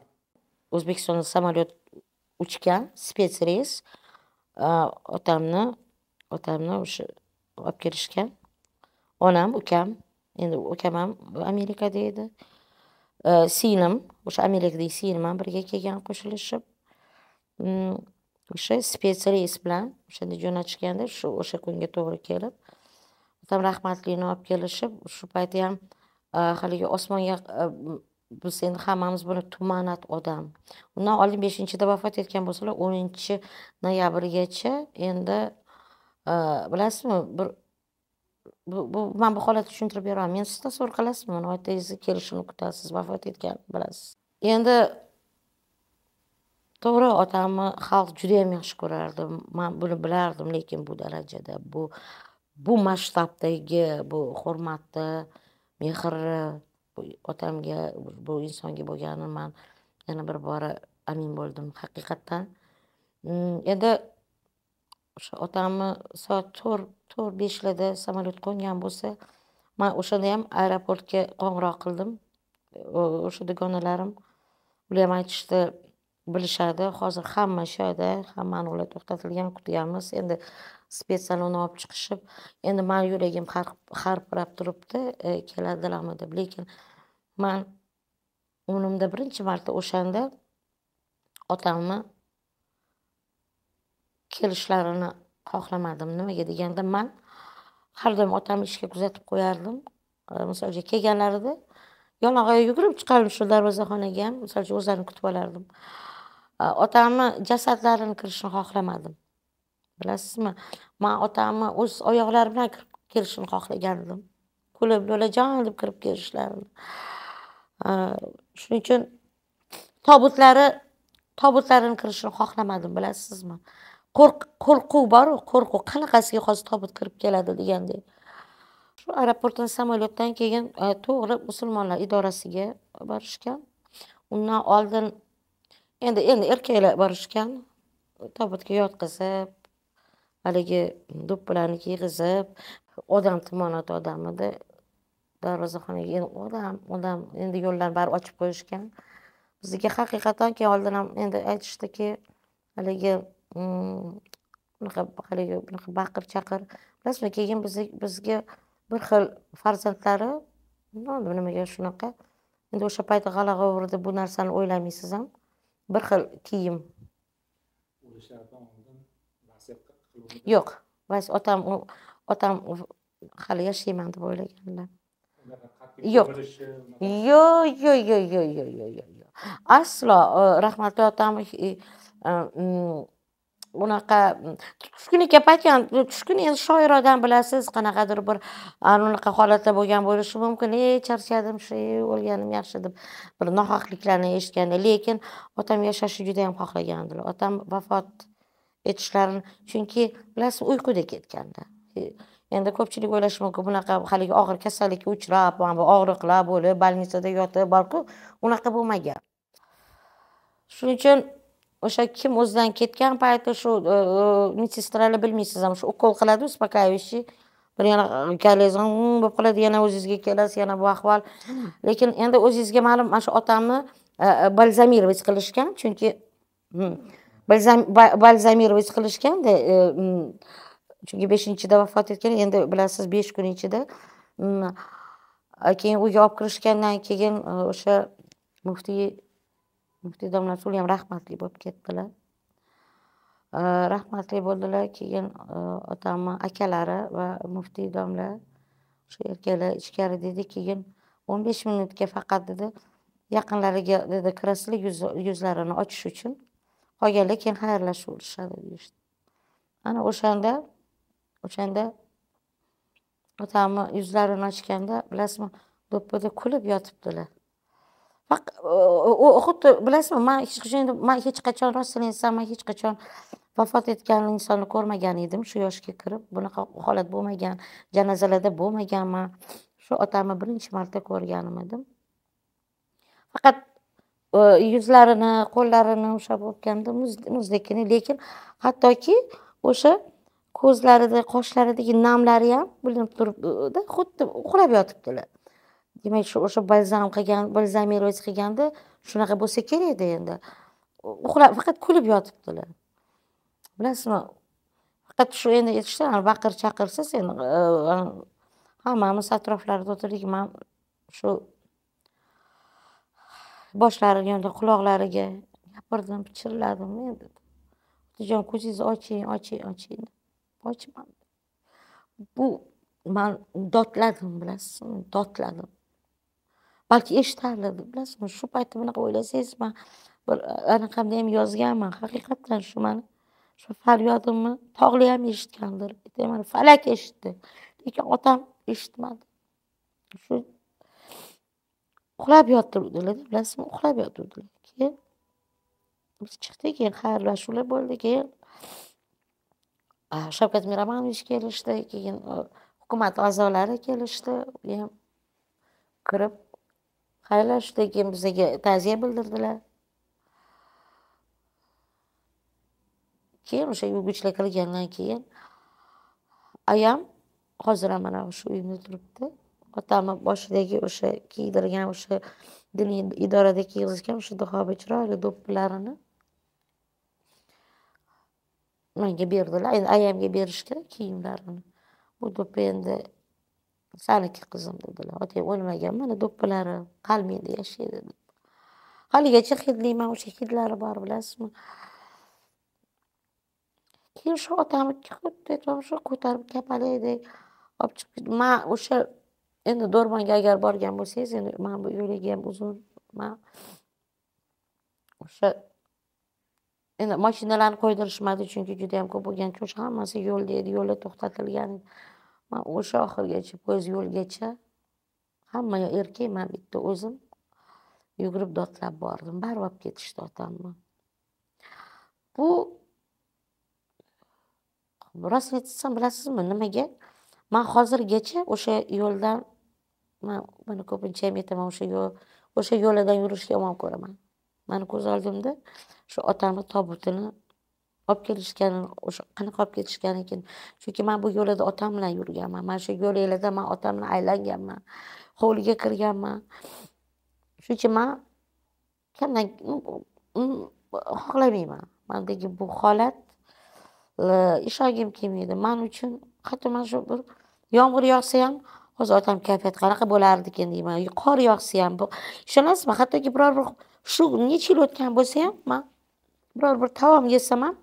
o'zbekistonda samolyot uchgan spetsreys э, otamni otamni o'sha olib kelishgan onam ukam endi ukam ham amerikada edi э, singlim o'sha amerikadagi singlim ham birga kelgan qo'shilishib o'sha spetsial bilan o'shanda jo'natishganda shu o'sha kunga to'g'ri kelib otam rahmatlini olib kelishib shu payti ham e, haligi osmonga e, biz endi hammamiz buni tumanat odam undan oldin beshinchida vafot etgan bo'lsalar o'ninchi noyabrgacha endi e, bilasizmi bir bu man bu holatni tushuntirib bera siz sizdan qilasizmi qolasizmi noiltojni kelishini kutasiz vafot etgan bilasiz endi to'g'ri otamni xalq juda yam yaxshi ko'rardi man buni bilardim lekin bu darajada bu bu masshtabdagi bu hurmatni mehrni otamga bu insonga bo'lganini man yana bir bora amin bo'ldim haqiqatdan mm, endi o'sha otamni soat to'rt to'rt beshlarda samolyot qo'ngan bo'lsa man o'shanda ham aeroportga qo'ng'iroq qildim o'sha dugonalarim ular ham aytishdi bilishadi hozir hamma shu yerda hammani ular to'xtatilgan kutyapmiz endi spetsalonni olib chiqishib endi mani yuragim harpirab turibdi e, keladilarmi deb lekin man umrimda birinchi marta o'shanda otamni kelishlarini xohlamadim nimaga deganda man har doim otamni ishga kuzatib qo'yardim e, misol uchun kelganlarida yonog'iga yugurib chiqardim shu darvozaxonaga ham misol uchun o'zlarini kutib olardim Э, otamni jasadlarini kirishini xohlamadim bilasizmi man otamni o'z oyoqlari bilan kirib kelishini xohlagan edim kulib lolajon deb kirib kelishlarini э, shuning uchun tobutlari tobutlarini kirishini xohlamadim bilasizmi qo'rquv boru qo'rquv qanaqasiga hozir tobut kirib keladi degandek shu aeroportdan samolyotdan keyin e, to'g'ri musulmonlar idorasiga borishgan undan oldin endi endi erkaklar borishgan tobutga yotqizib haligi do'ppilarni kiygizib odam timonat odamida darvozaxonaga endi odam odam endi yo'llarni bari ochib qo'yishgan bizga haqiqatdan keyin oldin ham endi aytishdiki haligi mm, unaqa haligi bunaqa baqir chaqir bilasizmi keyin bizga bir xil farzandlari nimaga shunaqa endi o'sha payt g'alag'a bu narsani o'ylamaysiz ham bir xil kiyim o'lishlaridan oldin yo'q otam otam hali yashayman deb o'ylaganlar yo'q yo'q yo'q yo'q yo'q yo'q yo'q aslo rahmatli otam e, e, unaqa tushkun aka tushkun endi shoirodan bilasiz qanaqadir bir unaqa holatda bo'lgan bo'lishi mumkin ey charchadim shu o'lganim yaxshi deb bir nohaqliklarni eshitganda lekin otam yashashni juda yam xohlagandilar otam vafot etishlarini chunki bilasiz uyquda ketganda endi ko'pchilik o'ylashi mumkin bunaqa haligi og'ir kasallikka uchrab mana bu og'riqlar bo'lib больницada yotib borku unaqa bo'lmagan shuning uchun o'sha kim o'zidan ketgan paytda shu медсестраlar e, e, bilmaysiz ham shu ukol qiladi успокаивающий bir yana ukalaringiz e, hmm bo'lib qoladi yana o'zingizga kelasiz yana bu ahvol lekin endi o'zingizga ma'lum mana shu otamni balzamировать qilishgan chunki hmm, balzamировать qilishganda hmm, chunki beshinchida vafot etgan endi bilasiz besh kun ichida keyin uyga olib kirishgandan keyin o'sha muftiy muftiy domla rasul ham rahmatli bo'lib ketdilar rahmatli bo'ldilar keyin otamni akalari va muftiy domla shu erkaklar ichkari dedi keyin o'n besh minutga faqat dedi yaqinlariga dedi kirasizlar yuzlarini ochish uchun qolganlar keyin xayrlashib urishadi deyishdi ana o'shanda o'shanda otamni yuzlarini ochganda bilasizmi do'ppida kulib yotibdilar xuddi bilasizmi man hech qachon man hech qachon rostini aytsam man hech qachon vafot etgan insonni ko'rmagan edim shu yoshga kirib bunaqa holat bo'lmagan janozalarda bo'lmaganman shu otamni birinchi marta ko'rganim edim faqat yuzlarini qo'llarini o'sha bo'lganda muzdekini lekin hattoki o'sha ko'zlarida qoshlaridagi namlari ham bilinib turibdida xuddi uxlab yotibdilar demak shu o'sha balzam qilgan balzamировать qilganda shunaqa bo'lsa kerakda endi uxlab faqat kulib yotibdilar bilasizmi faqat shu endi aytishdi baqir chaqirsa sen e, hammamiz atroflarida o'tirdik man shu boshlari yonida quloqlariga gapirdim pichirladim men otajon ko'zingizni oching oching oching ochmadi bu man dodladim bilasizmi dodladim balki eshitarlar bilasizmi shu paytda bunaqa o'ylasangiz man bir e, anaqamda ham yozganman haqiqatdan shu mani shu faryodimni tog'li ham eshitgandir aytaman falak eshitdi lekin otam eshitmadi shu uxlab yotuvdilar bilasizmi uxlab yotuvdilar keyin biz chiqdik keyin xayrlashuvlar bo'ldi keyin shavkat miromonovich kelishdi keyin e, hukumat a'zolari kelishdi u ham kirib qaylar keyin bizga ta'ziya bildirdilar keyin o'sha yuvgichlar qilgandan keyin ayam hozir ham mana shu uyimda turibdi otamni boshidagi o'sha kiydirgan o'sha diniy idorada kiygizgan o'sha duxoba chiroyli do'ppilarini menga berdilar endi ayamga berishdi kiyimlarini bu do'ppi endi saniki qizim dedilar otang o'lmagan mana do'ppilari qalbingda yashaydi deb haligacha hidlayman o'sha hidlari bor bilasizmi keyin shu otamniki xuddi shu ko'tarib kapalakdek olib chiqib man o'sha endi do'rmonga agar borgan bo'lsangiz endi mani bu yo'lagi ham uzun man o'sha endi mashinalarni qo'ydirishmadi chunki juda yam ko'p bo'lgan ko'cha hammasi yo'lda edi yo'lda to'xtatilgan edi man o'sha oxirigacha poyezd yo'ligacha hamma erkakman bitta o'zim yugurib dodlab bordim barib olib ketishdi otamni bu rostini aytsam bilasizmi nimaga man hozirgacha o'sha yo'ldan man mana ko'pincha ham aytaman o'sha yo'l o'sha yo'lidan yurishni yomon ko'raman mani ko'z oldimda shu otamni tobutini olib kelishgan o'sha qanaqa olib ketishgan ekan chunki man bu yo'lada otam bilan yurganman mana shu elida man otam bilan aylanganman hovliga kirganman shuning uchun man kamdan mm, mm, xohlamayman mandagi bu holat ishongim kelmaydi man uchun hatto mana shu bir yomg'ir yog'sa ham hozir otam kayfiyat qanaqa bo'lardikin deyman qor yog'sa ham ishonasizmi hattoki biror bir shu necha yil o'tgan bo'lsa ham man biror bir taom yesam ham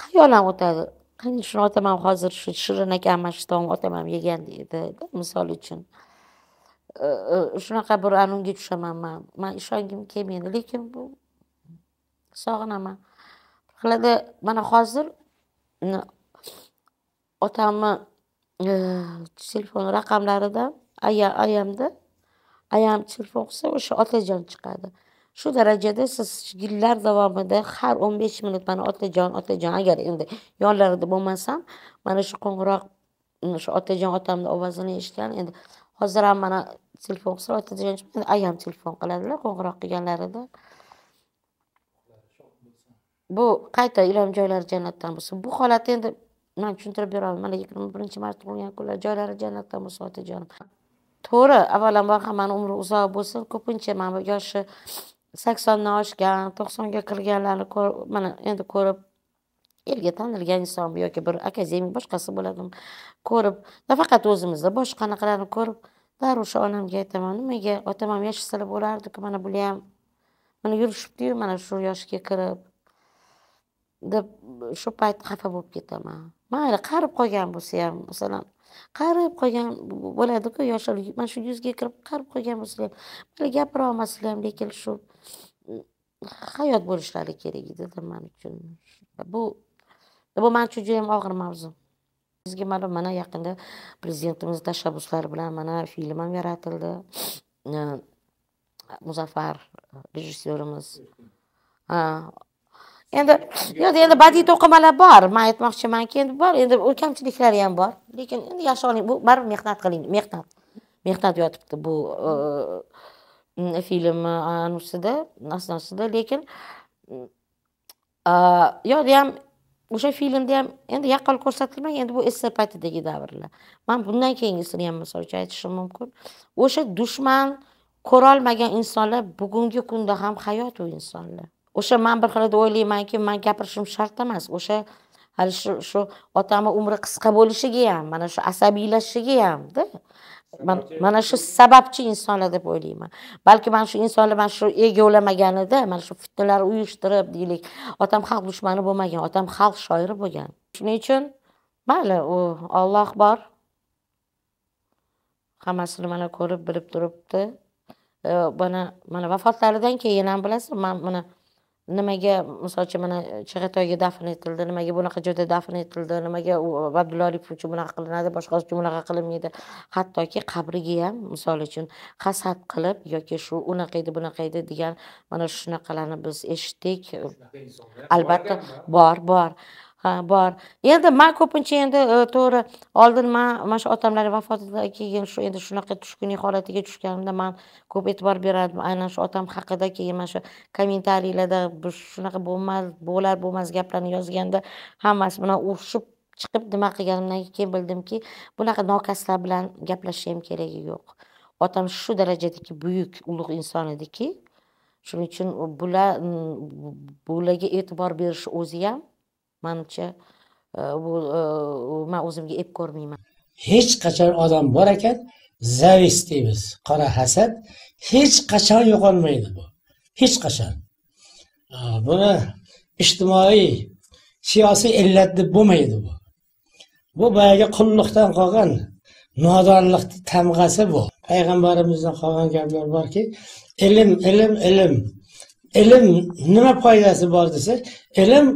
xayolan o'tadi qani otam ham hozir shu shirin aka mashtom otam ham yegan deydi misol uchun shunaqa bir anunga tushaman man man ishongim kelmaydi lekin bu sog'inaman qiladi mana hozir otamni e, telefon raqamlaridan ayamda ayam telefon qilsa o'sha otajon chiqadi shu darajada siz yillar davomida har o'n besh minut mana otajon otajon agar endi yonlarida bo'lmasam mana shu qo'ng'iroq shu otajon otamni ovozini eshitgan endi hozir ham mana telefon qilsa otajon ayam telefon qiladilar qo'ng'iroq qilganlarida bu qayta ilom joylari jannatdan bo'lsin bu holatni endi man tushuntirib berolmayman mana yigirma birinchi marta tug'ilgan kunlar joylari jannatdan bo'lsin otajonim to'g'ri avvalambor hammani umri uzoq bo'lsin ko'pincha mana yoshi saksonni oshgan to'qsonga kirganlarni mana endi ko'rib elga tanilgan inson yoki bir akademik boshqasi bo'ladimi ko'rib nafaqat o'zimizda boshqa anaqalarni ko'rib darrov o'sha onamga aytaman nimaga otam ham yashasalar bo'lardiku mana bular ham mana yurishibdiyu mana shu yoshga kirib deb shu payt xafa bo'lib ketaman mayli qarib qolgan bo'lsa ham masalan qarib qolgan bo'ladiku yoshlar mana shu yuzga kirib qarib qolgan bo'lsalar hali gapira olmasalar ham lekin shu mm, hayot bo'lishlari kerak edida man uchun bu bu man uchun juda og'ir mavzu sizga ma'lum mana yaqinda prezidentimizni tashabbuslari bilan mana film ham yaratildi muzaffar rejissyorimiz endi yo'q endi badiiy to'qimalar bor man aytmoqchimanki endi bor endi u kamchiliklari ham bor lekin endi yaxshi oling bu baribir mehnat qiling mehnat mehnat yotibdi bu e, e, filmni anusida asnosida lekin e, yo'q ham o'sha filmda ham endi yaqqol ko'rsatilmagan endi bu ssr paytidagi davrlar man bundan keyingisini ham misol uchun aytishim mumkin o'sha dushman ko'rolmagan insonlar bugungi kunda ham hayot u insonlar o'sha man bir xilda o'ylaymanki man gapirishim shart emas o'sha hali shu shu otamni umri qisqa bo'lishiga ham mana shu asabiylashishiga hamda mana shu sababchi insonlar deb o'ylayman balki mana shu insonlar mana shu egovlamaganida mana shu fitnalar uyushtirib deylik otam xalq dushmani bo'lmagan otam xalq shoiri bo'lgan shuning uchun mayli u olloh bor hammasini mana ko'rib bilib turibdi mana e, mana vafotlaridan keyin ham bilasiz man mana nimaga misol uchun mana e, chig'atoyga dafn etildi nimaga bunaqa joyda dafn etildi nimaga u abdulla aripov uchun bunaqa qilinadi boshqasi uchun bunaqa qilinmaydi hattoki qabriga ham misol uchun hasad qilib yoki shu unaqa edi bunaqa edi degan mana shunaqalarni biz eshitdik albatta bor bor ha bor endi man ko'pincha endi e, to'g'ri oldin man mana shu otamlar vafotidan keyin shu endi shunaqa tushkunlik holatiga tushganimda man ko'p e'tibor berardim aynan shu otam haqida keyin mana shu kommentariylarda shunaqa bo'lmas bo'lar bo'lmas gaplarni yozganda hammasi bilan urishib chiqib nima qilganimdan keyin bildimki bunaqa nokaslar bilan gaplashishim keragi yo'q otam shu darajadagi buyuk ulug' inson ediki shuning uchun bular bularga e'tibor berish o'zi ham manimcha e, bu e, man o'zimga ep ko'rmayman hech qachon odam bor ekan zavis deymiz qora hasad hech qachon yo'qolmaydi bu hech qachon buni ijtimoiy siyosiy illat deb bo'lmaydi bu bu boyagi qulluqdan qolgan nodonlik tamg'asi bu payg'ambarimizdan qolgan gaplar borki ilm ilm ilm ilm nima foydasi bor desa ilm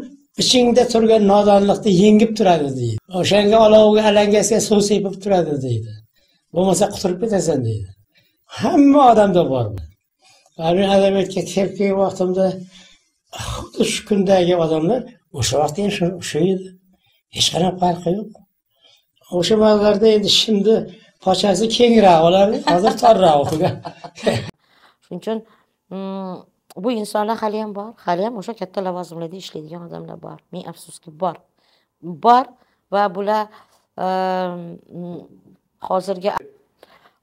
ichingda turgan nodonlikni yengib turadi deydi o'shanga olovga alangasiga suv sepib turadi deydi bo'lmasa quturib ketasan deydi hamma odamda bor men adabiyotga kirib kelgan vaqtimda xuddi shu kundagi odamlar o'sha vaqt ham shu edi hech qanaqa farqi yo'q o'sha malarda endi shimni pochasi kengroq bo'ladi hozir torroq shuning uchun mm, bu insonlar hali ham bor hali ham o'sha katta lavozimlarda ishlaydigan odamlar bor ming afsuski bor bor va bular ehm, hozirgi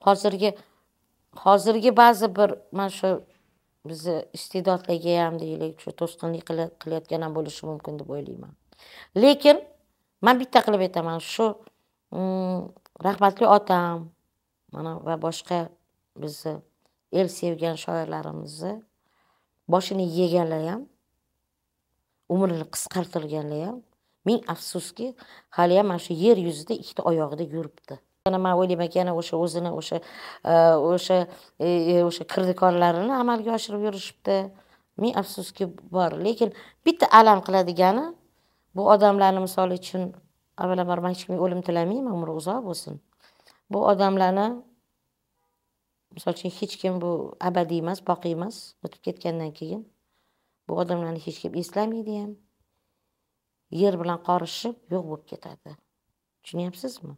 hozirgi hozirgi ba'zi bir mana shu bizni iste'dodlarga ham deylik shu to'sqinlik qilayotgan ham bo'lishi mumkin deb o'ylayman lekin man bitta qilib aytaman shu mm, rahmatli otam mana va boshqa bizni el sevgan shoirlarimizni boshini yeganlar ham umrini qisqartirganlar ham ming afsuski hali ham mana shu yer yuzida ikkita oyog'ida yuribdi yana man o'ylaymanki yana o'sha o'zini o'sha e, o'sha e, e, o'sha kirdikorlarini amalga oshirib yurishibdi ming afsuski bor lekin bitta alam qiladigani bu odamlarni misol uchun avvalambor man hech kimga o'lim tilamayman umri uzoq bo'lsin bu odamlarni misol uchun hech kim bu abadiy emas boqiy emas o'tib ketgandan keyin bu odamlarni hech kim eslamaydi ham yer bilan qorishib yo'q bo'lib ketadi tushunyapsizmi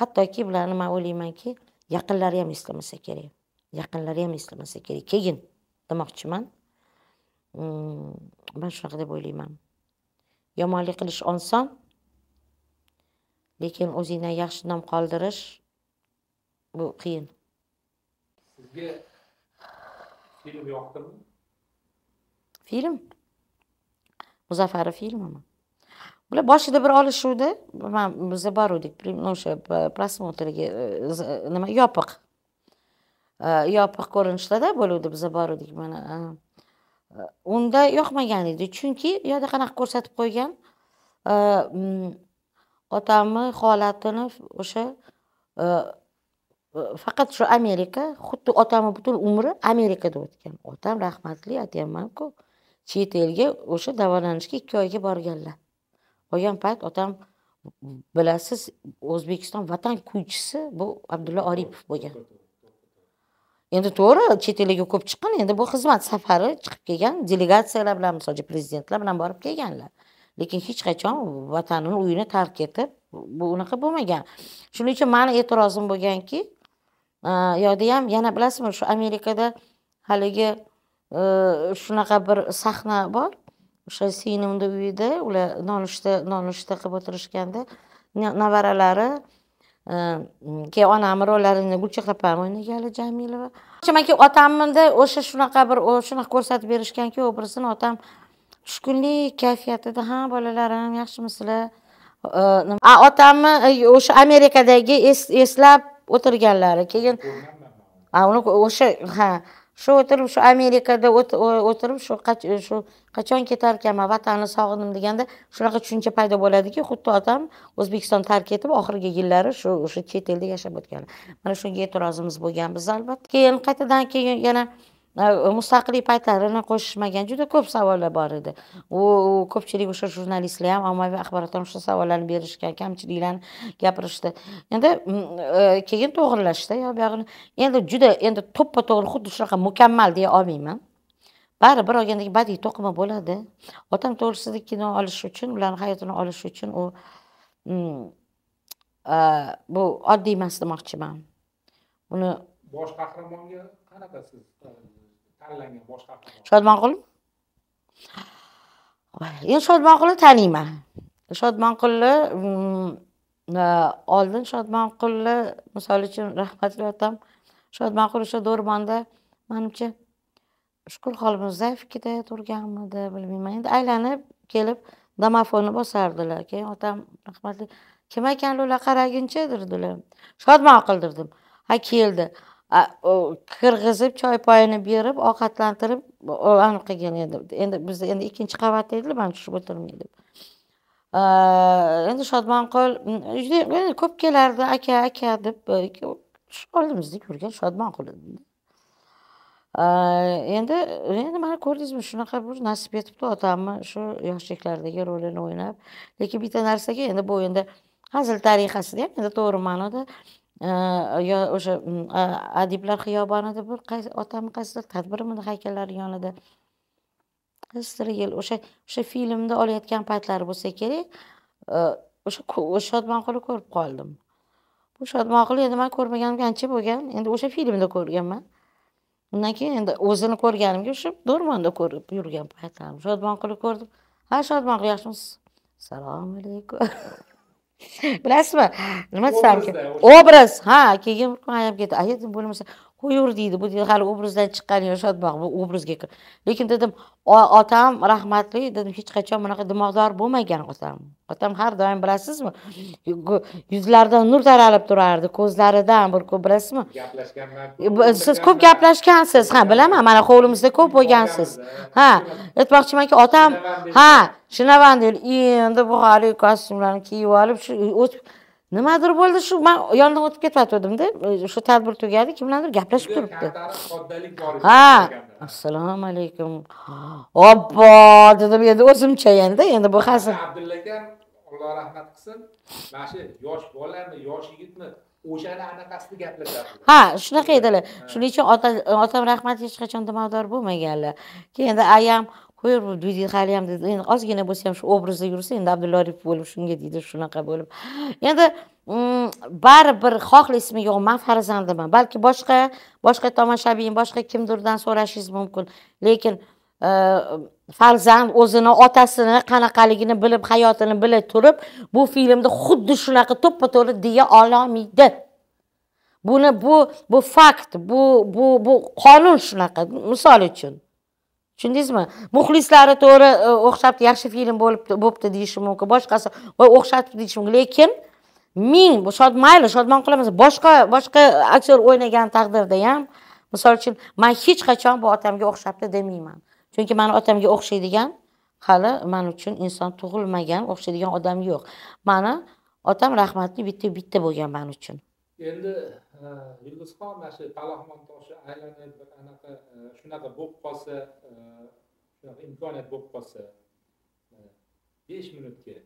hattoki bularni man o'ylaymanki yaqinlari ham eslamasa kerak yaqinlari ham eslamasa kerak keyin demoqchiman mm, man shunaqa deb o'ylayman yomonlik qilish oson lekin o'zingdan yaxshi nom qoldirish bu qiyin sizga film yoqdimi film muzaffari filmimi bular boshida bir olishuvda man biza borudik o'sha просмотрga э, nima yopiq э, yopiq ko'rinishlarda bo'luvdi biza borudik mana э, unda yoqmagan edi chunki u yerda qanaqa ko'rsatib qo'ygan otamni holatini o'sha faqat shu amerika xuddi otamni butun umri amerikada o'tgan otam rahmatli aytyapmanku chet elga o'sha davolanishga ikki oyga borganlar borgan payt otam bilasiz o'zbekiston vatan kuychisi bu abdulla oripov bo'lgan endi to'g'ri chet elga ko'p chiqqan endi bu xizmat safari chiqib kelgan delegatsiyalar bilan misol uchun prezidentlar bilan borib kelganlar lekin hech qachon vatanini uyini tark etib bu unaqa bo'lmagan shuning uchun mani e'tirozim bo'lganki yoqda ham yana bilasizmi shu amerikada haligi shunaqa bir sahna bor o'sha singlimni uyida ular nonushta nonushta qilib o'tirishganda nevaralari keyin onamni rollarini gulchehra opam o'ynagan jamilova aka otamni o'sha shunaqa bir shunaqa ko'rsatib berishganki obrazini otam tushkunlik kayfiyatida ha bolalarim yaxshimisizlar a otamni o'sha amerikadagi eslab o'tirganlari keyin uni o'sha ha shu o'tirib shu amerikada o'tirib shu shu qachon ketarkanman vatanni sog'indim deganda shunaqa tushuncha paydo bo'ladiki xuddi otam o'zbekiston tark etib oxirgi yillari shu o'sha chet elda yashab o'tgan mana shunga e'tirozimiz bo'lgan biz albatta keyin qaytadan keyin yana mustaqillik paytlarini qo'shishmagan juda ko'p savollar bor edi u ko'pchilik o'sha jurnalistlar ham ommaviy axborot ham shu savollarni berishgan kamchiliklarni gapirishdi endi e, keyin to'g'irlashdi yo buyog'ini endi juda endi to'ppa to'g'ri xuddi shunaqa mukammal deya olmayman baribir keyin badiiy to'qima bo'ladi otam to'g'risida kino olish uchun ularni hayotini olish uchun u e, bu oddiy emas demoqchiman uni bosh qahramonga qanaqa siz tanlangan boshqa shodmonqulmi endi shodmonqulni taniyman shodmonqulni mm, e, oldin shodmonqulni misol uchun rahmatli otam shodmonqul o'sha do'rmonda manimcha shukur xolmirzaevnikida turganmidi bilmayman endi aylanib kelib domofonni bosardilar keyin otam rahmatli kim ekanlar ular qaraguncha derdilar shodmonqul dedim ha keldi kirg'izib choy poyini berib ovqatlantirib anaqa qilgan endi endi bizda endi ikkinchi qavat edilar mana tushib o'tirmaydi endi shodmonqul juda ko'p kelardi aka aka deb oldimizda ko'rgan shodmonqul endi endi mana ko'rdingizmi shunaqa bir nasib etibdi otamni shu yoshliklardagi rolini o'ynab lekin bitta narsaga endi bu endi hazil tariqasida ham endi to'g'ri ma'noda yo o'sha adiblar xiyobonida bir qaysi otamni qaysidir tadbirimidi haykallari yonida qaysidir yil o'sha o'sha filmni olayotgan paytlari bo'lsa kerak o'sha shodmonqulni ko'rib qoldim bu shodmonqul endi man ko'rmaganimga ancha bo'lgan endi o'sha filmda ko'rganman undan keyin endi o'zini ko'rganimga o'sha do'rmonda ko'rib yurgan paytlarim shodmonqulni ko'rdim ha shodmonqul yaxshimisiz assalomu alaykum bilasizmi nima desam obraz ha keyin bir kun ayam ketdi a bo'lmasa qo'yaver deydi bu deydi hali obrazdan chiqqan shodmoq bu obrazga lekin dedim otam rahmatli dedim hech qachon bunaqa dimog'dor bo'lmagan otam otam har doim bilasizmi yuzlaridan nur taralib turardi ko'zlaridan bir ko'p bilasizmi siz ko'p gaplashgansiz ha bilaman mana hovlimizda ko'p bo'lgansiz ha aytmoqchimanki otam ha shinavandi endi bu hali kostyumlarni kiyib olib shu nimadir bo'ldi shu man yonidan o'tib ketayotgandimda e, shu tadbir tugadi kim bilandir gaplashib turibdi ha assalomu alaykum obbo dedim endi o'zimcha endi endi bu hazil abdulla aka alloh rahmat qilsin mana shu yosh bolami yosh yigitmi o'shani anaqasida gaplashadi ha shunaqa edilar shuning uchun otam rahmat hech qachon dimag'dor bo'lmaganlar keyin endi ayam qo'y deydi hali ham dedi endi ozgina bo'lsa ham shu obrazda yursa endi abdulla oripov bo'lib shunga deydi shunaqa bo'lib endi mm, baribir xohlaysizmi yo'q man farzandiman balki boshqa boshqa tomoshabin boshqa kimdirdan so'rashingiz mumkin lekin e, farzand o'zini otasini qanaqaligini bilib hayotini bila turib bu filmda xuddi shunaqa to'ppa to'g'ri deya ololmaydi buni bu bu fakt bu bu bu qonun shunaqa misol uchun tushundingizmi muxlislari to'g'ri e, o'xshabdi yaxshi film bo'libdi deyishi mumkin boshqasi voy o'xshatibdi deyishi mumkin lekin ming shod mayli shodmon qilamiz boshqa boshqa aktyor o'ynagan taqdirda ham misol uchun man hech qachon bu otamga o'xshabdi demayman chunki mani otamga o'xshaydigan hali man uchun inson tug'ilmagan o'xshaydigan odam yo'q mani otam rahmatli bitta bitta bo'lgan man uchun endi Э, yulduzxon mana shu palaxmon toshi aylanib bir anaqa e, shunaqa bo'lib qolsa e, shunaqa imkoniyat bo'lib qolsa e, besh minutga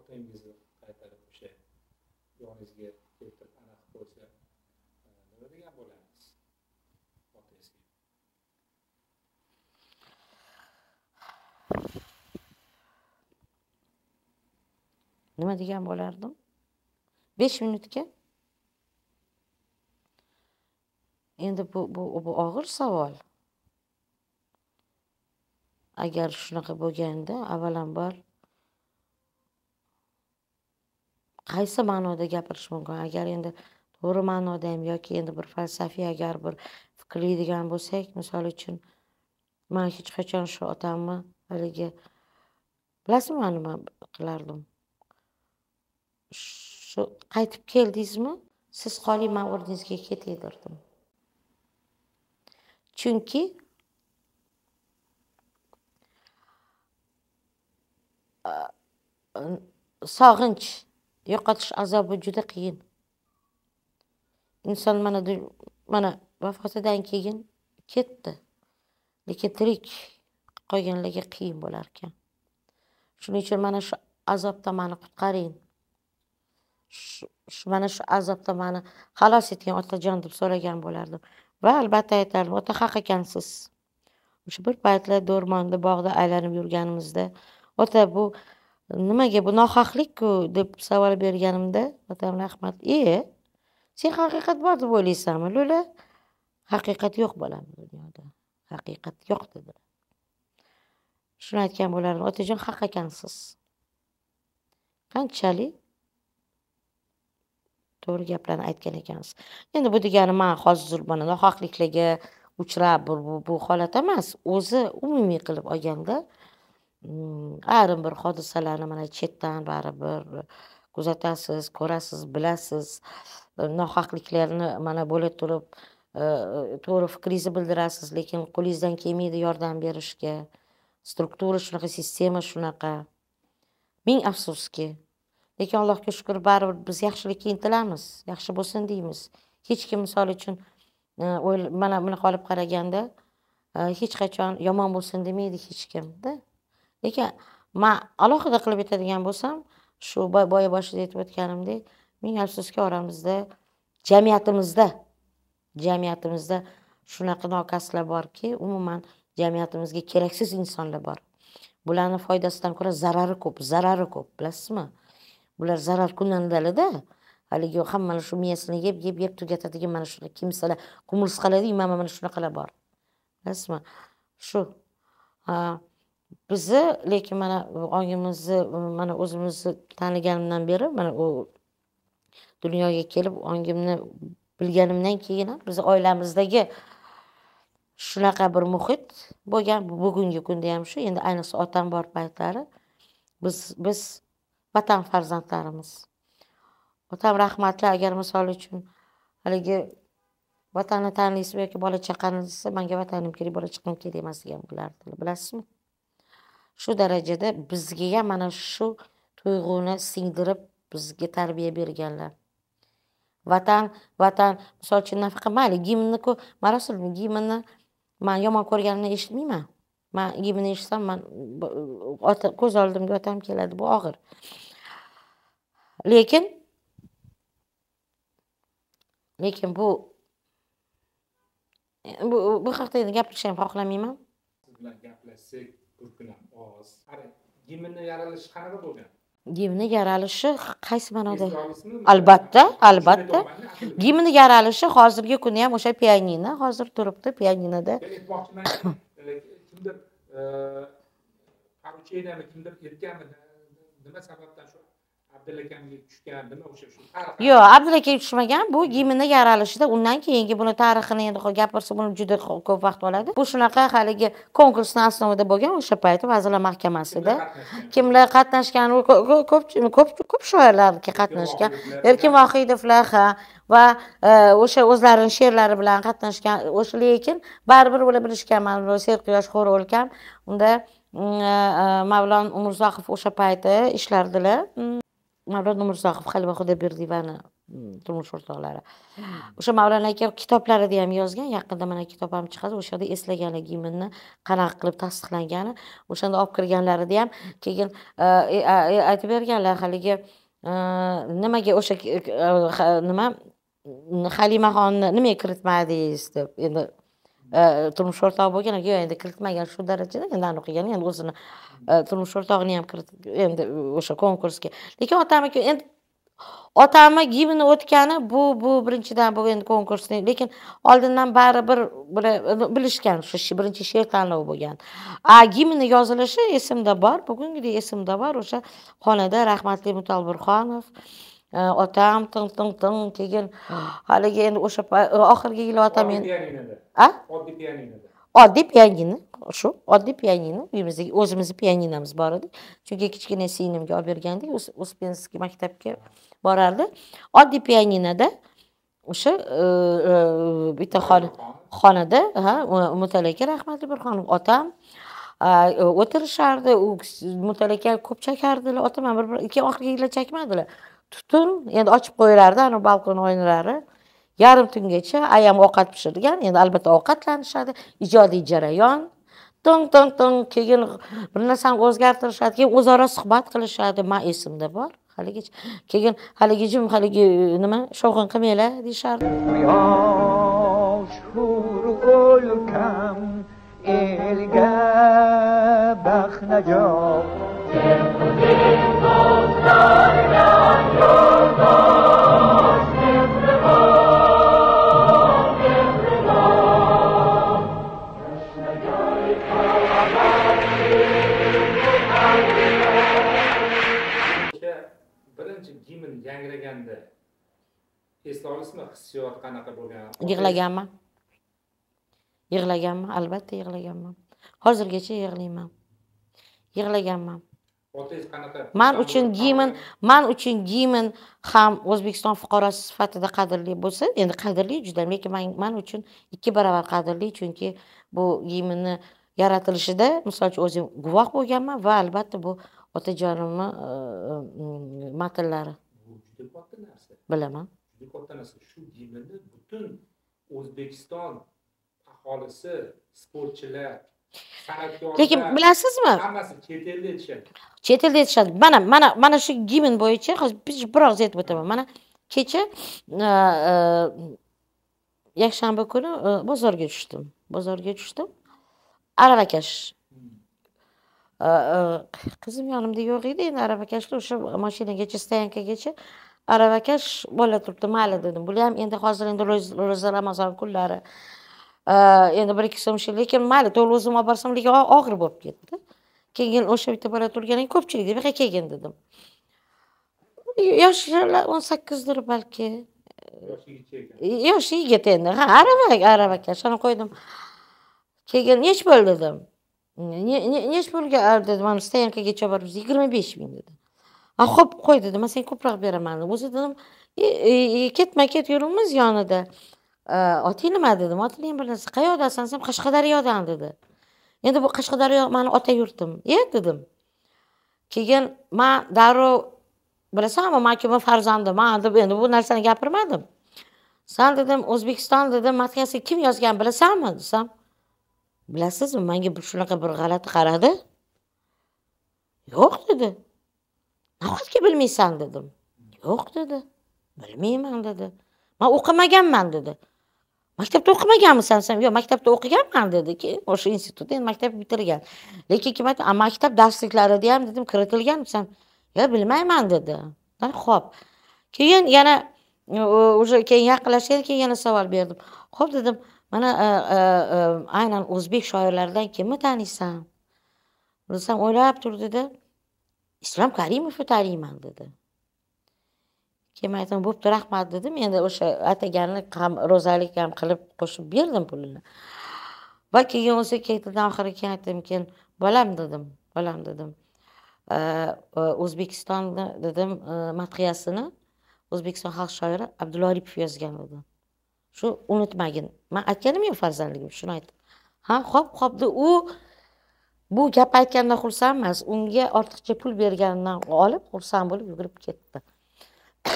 otangizni qaytarib o'sha yoningizga keltirib anaqa qilib qo'ysa nima degan bo'lardingiz otangizga nima degan bo'lardim besh minutga endi bu bu bu og'ir savol agar shunaqa bo'lganda avvalambor qaysi ma'noda gapirish mumkin agar endi to'g'ri ma'noda ham yoki endi bir falsafiy agar bir fikrlaydigan bo'lsak misol uchun man hech qachon shu otamni haligi bilasizmi man nima qilardim shu qaytib keldingizmi siz qoling man o'rningizga ketay derdim chunki sog'inch yo'qotish azobi juda qiyin inson mana mana vafotidan keyin ketdi lekin tirik bularken. qiyin bo'lar ekan shuning uchun mana shu Şu, şu qutqaring mana shu bana halas xalos otla otajon deb so'ragan bo'lardim va albatta aytardim ota haq ekansiz o'sha bir paytlar do'rmonda bog'da aylanib yurganimizda ota bu nimaga bu nohaqlikku deb savol berganimda otam rahmat e sen haqiqat bor deb o'ylaysanmi lo'la haqiqat yo'q bolam dunyoda haqiqat yo'q dedi shuni aytgan bo'lardim otajon haq ekansiz qanchalik to'g'ri gaplarni aytgan ekansiz endi bu degani man hozir mana nohaqliklarga uchrab bu, bu holat emas o'zi umumiy qilib olganda mm, ayrim bir hodisalarni mana chetdan baribir kuzatasiz ko'rasiz bilasiz nohaqliklarni mana bo'la turib e, to'g'ri fikringizni bildirasiz lekin qo'lingizdan kelmaydi yordam berishga struktura shunaqa sistema shunaqa ming afsuski lekin allohga shukur baribir biz yaxshilikka intilamiz yaxshi bo'lsin deymiz hech kim misol uchun e, mana bunaqa olib qaraganda e, hech qachon yomon bo'lsin demaydi hech kimda lekin man alohida qilib aytadigan bo'lsam shu boya boshida aytib o'tganimdek ming afsuski oramizda jamiyatimizda jamiyatimizda shunaqa nokaslar borki umuman jamiyatimizga keraksiz insonlar bor bularni foydasidan ko'ra zarari ko'p zarari ko'p bilasizmi bular zarar kunandalarda haligi mana shu miyasini yeb yeb yeb tugatadigan mana shunaqa kimsalar qumursq qiladi mana mana shunaqalar bor bilasizmi shu bizni lekin mana ongimizni mana o'zimizni taniganimdan beri mana u dunyoga kelib ongimni bilganimdan keyin ham bizni oilamizdagi shunaqa bir muhit bo'lgan bugungi kunda ham shu endi ayniqsa otam bor paytlari biz biz vatan farzandlarimiz otam rahmatli agar misol uchun haligi vatanni taniysiz yoki bola chaqani desa manga vatanim kerak bola chaqam kerak emas degan bo'lardi bilasizmi shu darajada bizga ham mana shu tuyg'uni singdirib bizga tarbiya berganlar vatan vatan misol uchun nafaqat mayli gimnni marosil gimnni man yomon ko'rganimni eshitmayman man yemini yesam man ko'z oldimga otam keladi bu og'ir lekin lekin bu bu bu haqida endi gapirishni ham xohlamayman siz bilan gaplashsak bir kun ham oz yemini yaralishi qanaqa bo'lgan gimni yaralishi qaysi ma'noda albatta albatta gimni yaralishi hozirgi kuni ham o'sha pianino hozir turibdi pianinada порученiyami kimdir aytganmi nima sababdan shu o'sha shu yo'q abdul aka tushmagan bu gimini yaralishida undan keyingi buni tarixini endi gapirsa buni juda ko'p vaqt oladi bu shunaqa haligi konkursni asnovida bo'lgan o'sha payti vazirlar mahkamasida kimlar qatnashgan ko'p ko'p shoirlar qatnashgan erkin vohidovlar ha va e, o'sha o'zlarini she'rlari bilan qatnashgan o'sha lekin baribir ular bilishgan bilishganman serquyosh xo'ra o'lkam unda mm, e, e, mavlon umurzoqov o'sha payti ishlardilar mm. mavlod nurmurzog'ov halva xudo berdiyevani mm, turmush o'rtoqlari hmm. o'sha mavlana aka kitoblarida ham yozgan yaqinda mana kitob ham chiqadi o'sha yerda eslaganligimni qanaqa qilib tasdiqlangani o'shanda olib kirganlarida ham keyin e, e, e, aytib berganlar haligi nimaga o'sha nima halimaxonni nimaga kiritmadingiz deb endi Э, turmush o'rtog'i bo'lgan aka endi kiritmagan shu darajada endi o'qigan endi o'zini e, turmush o'rtog'ini ham kirit endi e, o'sha konkursga lekin otam aka endi otamni gimni o'tgani bu bu birinchidan bu endi konkursni lekin oldindan baribir bilishgan shu birinchi she'r tanlovi bo'lgan a gimni yozilishi esimda bor bugungidek esimda bor o'sha xonada rahmatli mutal burxonov otam tin tin tin keyin haligi endi o'sha oxirgi yil otam men a oddiy pianinoda oddiy pianino shu oddiy pianino uyimizdagi o'zimizni pianinamiz bor edi chunki kichkina singlimga olib bergandik uspenskiy maktabga borardi oddiy pianinoda o'sha bitta xonada ha mutal aka rahmatli bir xonim otam o'tirishardi u mutal aka ko'p chakardilar otam ham bir ikki oxirgi yillar chakmadilar tutun endi ochib qo'yilardi anavi balkon oynalari yarim tungacha ayam ovqat pishirgan endi albatta ovqatlanishadi ijodiy jarayon tong tong tong keyin bir narsani o'zgartirishadi keyin o'zaro suhbat qilishadi man esimda bor haligacha keyin haligi jim e, haligi nima shovqin qilmanglar deyishardi quyosh ulkan elga baxtnajot yangraganda hissiyot qanaqa bo'lgan yig'laganman yig'laganman albatta yig'laganman hozirgacha yig'layman yig'laganman man uchun gimn man uchun gimn ham o'zbekiston fuqarosi sifatida qadrli bo'lsa endi qadrli juda lekin man man uchun ikki barobar qadrli chunki bu gimnni yaratilishida misol uchun o'zim guvoh bo'lganman va albatta bu otajonimni matnlari bu juda katta narsa bilaman juda katta narsa shu gimnni butun o'zbekiston aholisi sportchilar lekin bilasizmi hammasi chet elda yetishadi chet elda mana mana mana shu gimen bo'yicha hozir biroz aytib o'taman mana kecha e, e, yakshanba kuni e, bozorga tushdim bozorga tushdim aravakash qizim yonimda yo'q edi endi aravakashda o'sha mashinagacha stoyankagacha aravakash bola turibdi mayli dedim bular ham endi hozir endi ro'za ramazon kunlari Э, endi bir ikki so'm lekin mayli to'g'ri o'zim olib borsam lekin og'ir bo'lib ketdi keyin o'sha yerda bora turganing ko'pchilik bu yoqqa kelgin dedim yoshlar o'n sakkizdir balki yosh yigit endi ha arava arava shuni qo'ydim keyin nech pul dedim nech pulga dedi mana stoyankagacha boribmiz yigirma besh ming dedi a ho'p qo'y dedi man senga ko'proq beraman o'zi dedim e, e, ketma ket yuribmiz yonida oting nima dedim oti ham bir narsa qayerdasan desam qashqadaryodan dedi endi bu qashqadaryo mani ota yurtim e dedim keyin man darrov bilasanmi man kimni farzandiman deb endi bu narsani gapirmadim san dedim o'zbekiston dedim madhiyasiga kim yozgan bilasanmi desam bilasizmi manga shunaqa bir g'alati qaradi yo'q dedi nahotki bilmaysan dedim yo'q dedi bilmayman dedi man o'qimaganman dedi maktabda o'qimaganmisan desam yo'q maktabda o'qiganman dedi keyin o'sha institutda endi maktab bitirgan lekin kim aytdi a maktab darsliklarida ham dedim kiritilgan desam yo bilmayman dedi ho'p keyin yana уже keyin yaqinlashganda keyin yana savol berdim ho'p dedim mana aynan o'zbek shoirlaridan kimni taniysan desam o'ylab turdida dedi islom karimovni taniyman dedi keyin man aytdim bo'pti rahmat dedim endi o'sha ataganni ham ro'zalik ham qilib qo'shib berdim pulini va keyin o'zi ketidan oxiri keyin keyin bolam dedim bolam dedim e, o'zbekistonni dedim e, madhiyasini o'zbekiston xalq shoiri abdulla oripov yozgan edi shu unutmagin man aytganim yo'q farzandligim shuni aytdim ha hop hop deb u bu gap aytganidan xursand emas unga ortiqcha pul berganidan olib xursand bo'lib yugurib ketdi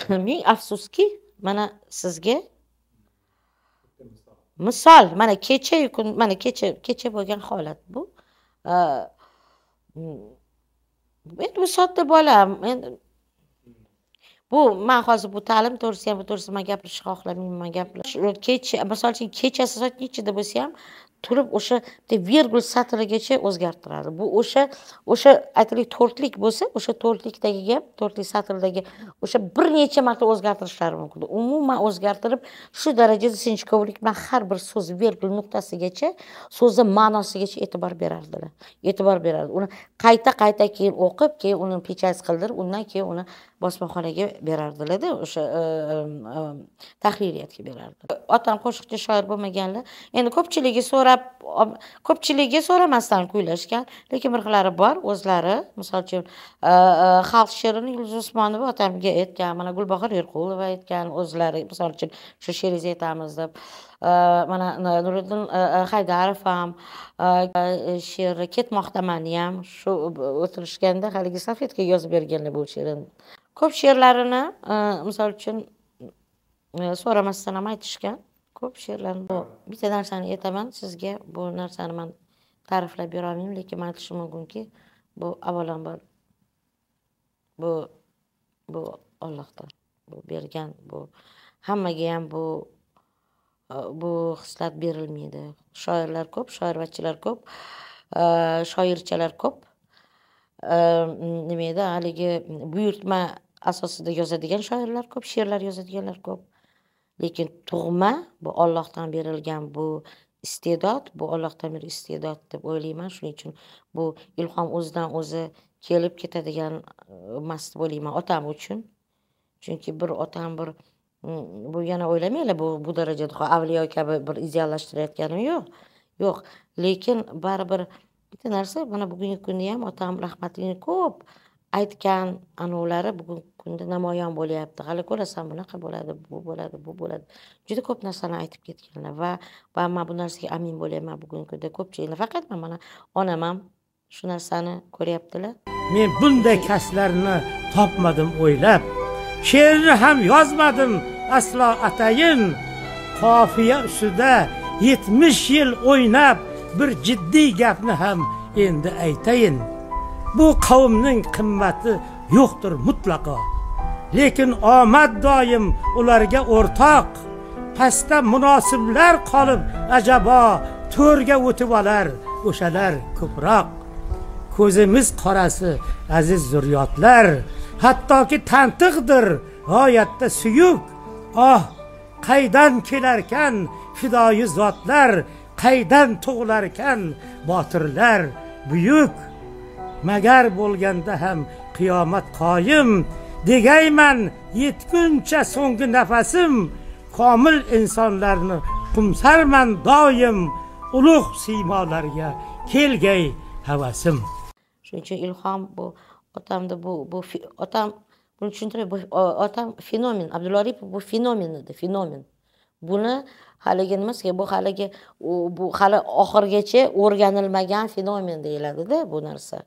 ming afsuski mana sizga misol mana kechayu kun mana kecha kecha bo'lgan holat bu endi bu sodda bola endi bu man hozir bu ta'lim to'g'risida ham bu to'g'risida man gapirishni xohlamayman man gapirlash kecha misol uchun kechasi soat nechida bo'lsa ham turib o'sha bitta vergul satrigacha o'zgartiradi bu o'sha o'sha aytaylik to'rtlik bo'lsa o'sha to'rtlikdagi gap to'rtlik satrdagi o'sha bir necha marta o'zgartirishlari mumkin umuman o'zgartirib shu darajada sinchkovlik bilan har bir so'z vergul nuqtasigacha so'zni ma'nosigacha e'tibor berardilar e'tibor berardi uni qayta qayta keyin o'qib keyin uni pechать qildirib undan keyin uni bosmaxonaga berardilarda o'sha e, e, e, tahririyatga berardi otam qo'shiqchi shoir bo'lmaganlar endi ko'pchiligi so'rab ko'pchiligi so'ramasdan kuylashgan lekin bir xillari bor o'zlari misol uchun e, e, xalq she'rini yulduz usmonova otamga aytgan mana gulbahor erqulova aytgan o'zlari misol uchun shu she'ringizni aytamiz deb e, mana nuriddin haydarov ham she'ri ketmoqdamani ham shu o'tirishganda haligi salfetkaga yozib berganlar bu she'rini ko'p she'rlarini misol uchun so'ramasdan ham aytishgan ko'p she'rlarni bu bitta narsani aytaman sizga bu narsani man ta'riflab berolmayman lekin man aytishim mumkinki bu avvalambor bu bu ollohdan bu bergan bu hammaga ham bu e, bu hislat berilmaydi shoirlar ko'p shoirvachilar ko'p e, shoirchalar ko'p e, nima edi haligi buyurtma asosida yozadigan shoirlar ko'p she'rlar yozadiganlar ko'p lekin tug'ma bu ollohdan berilgan bu iste'dod bu ollohdan bir iste'dod deb o'ylayman shuning uchun bu ilhom o'zidan o'zi kelib ketadigan emas deb o'ylayman otam uchun chunki bir otam bir mm, bu yana o'ylamanglar bu bu darajada avliyo kabi bir ideallashtirayotganim yo'q yo'q lekin baribir bitta narsa mana bugungi kunda ham otam rahmatli ko'p aytgan anavlari bugungi kunda namoyon bo'lyapti hali ko'rasan bunaqa bo'ladi bu bo'ladi bu bo'ladi juda ko'p narsani aytib ketganlar va va man bu narsaga amin bo'lyapman bugungi kunda ko'pchilik faqat man mana onam ham shu narsani ko'ryaptilar men bunday kasblarni topmadim o'ylab she'rni ham yozmadim aslo atayin qofiya ustida yetmish yil o'ynab bir jiddiy gapni ham endi aytayin bu qavmning qimmati yo'qdir mutlaqo lekin omad doim ularga o'rtoq pastda munosiblar qolib ajabo to'rga o'tib olar o'shalar ko'proq ko'zimiz qorasi aziz zurriyotlar hattoki tantiqdir g'oyatda suyuk oh qaydan kelarkan fidoyi zotlar qaydan tug'ilarkan botirlar buyuk magar bo'lganda ham qiyomat qoyim degayman yetguncha so'nggi nafasim komil insonlarni qumsarman doim ulug' siymolarga kelgay havasim shuning uchun ilhom bu otamni bu bu otam buni tushuntiray bu otam fenomen abdulla aripov bu fenomen edi fenomen buni haligi nimasiga bu haligi bu hali oxirigacha o'rganilmagan fenomen deyiladida bu narsa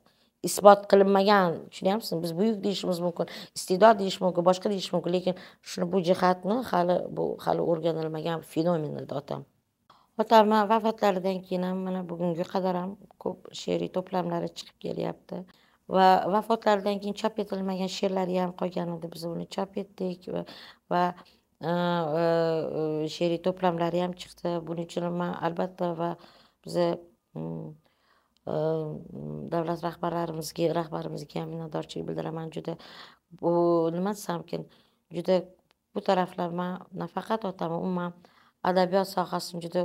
isbot qilinmagan tushunyapsizmi biz buyuk deyishimiz mumkin iste'dod deyish mumkin boshqa deyish mumkin lekin shuni bu jihatni hali bu hali o'rganilmagan fenomen edi otam otamni vafotlaridan keyin ham mana bugunga qadar ham ko'p she'riy to'plamlari chiqib kelyapti va vafotlaridan keyin chop etilmagan she'rlari ham qolgan edi biz uni chop etdik va, e, e, e, she'riy to'plamlari ham chiqdi buning uchun man albatta va biza mm, davlat rahbarlarimizga rahbarimizga ham minnatdorchilik bildiraman juda bu nima desamkin juda bu taraflama nafaqat otam umuman adabiyot sohasini juda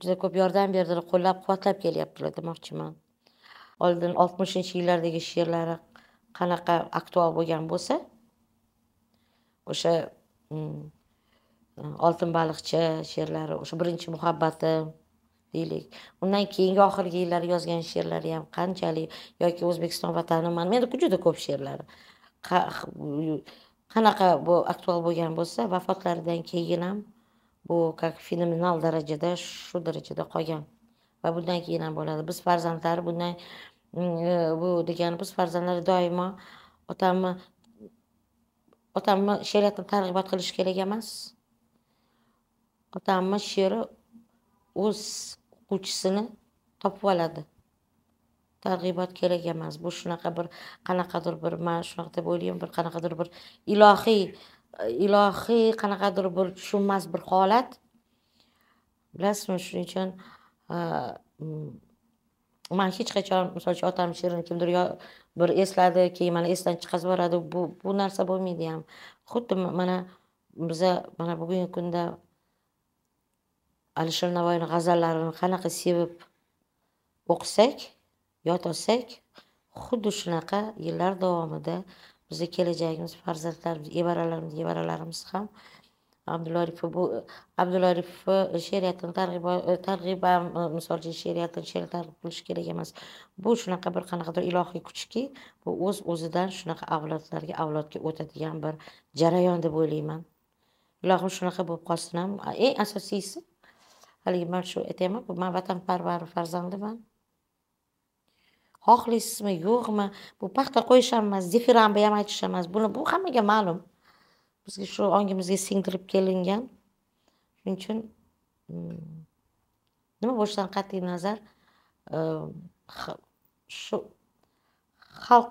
juda ko'p yordam berdilar qo'llab quvvatlab kelyaptilar demoqchiman oldin oltmishinchi yillardagi she'rlari qanaqa aktual bo'lgan bo'lsa o'sha oltin baliqcha she'rlari o'sha birinchi muhabbatim deylik undan keyingi oxirgi yillar yozgan she'rlari ham qanchalik yoki o'zbekiston vatani mana menda juda ko'p she'rlari qanaqa bu aktual bo'lgan bo'lsa vafotlaridan keyin ham bu как fenomenal darajada shu darajada qolgan va bundan keyin ham bo'ladi biz farzandlar bundan mm, e, bu degani biz farzandlar doimo otamni otamni she'riyatni targ'ibot qilish kerak emas otamni she'ri o'z o'quvchisini topib oladi targ'ibot kerak emas bu shunaqa bir qanaqadir bir man shunaqa deb o'ylayman bir qanaqadir bir ilohiy ilohiy qanaqadir bir tushunmas bir holat bilasizmi shuning uchun e, man hech qachon misol uchun otam she'rini kimdir yo bir esladi keyin mana esdan chiqazib yuboradi bu bu narsa bo'lmaydi ham xuddi mana biza mana bugungi kunda alisher navoiyni g'azallarini qanaqa sevib o'qisak yod olsak xuddi shunaqa yillar davomida bizni kelajagimiz farzandlarimiz evaralarimiz evaralarimiz ham abdulla bu abdulla aripov she'riyatini targ'ib misol uchun she'riyatini she'r targ'ib qilish kerak emas bu shunaqa bir qanaqadir ilohiy kuchki bu o'z o'zidan shunaqa avlodlarga avlodga o'tadigan bir jarayon deb o'ylayman ilohim shunaqa bo'lib qolsin ham eng asosiysi haligi mana shu aytyapman bu man vatanparvar farzandiman xohlaysizmi yo'qmi bu paxta qo'yish ham emas difirambi ham aytish ham emas buni bu hammaga ma'lum bizga shu ongimizga singdirib kelingan shuning uchun nima bo'lishidan qat'iy nazar shu xalq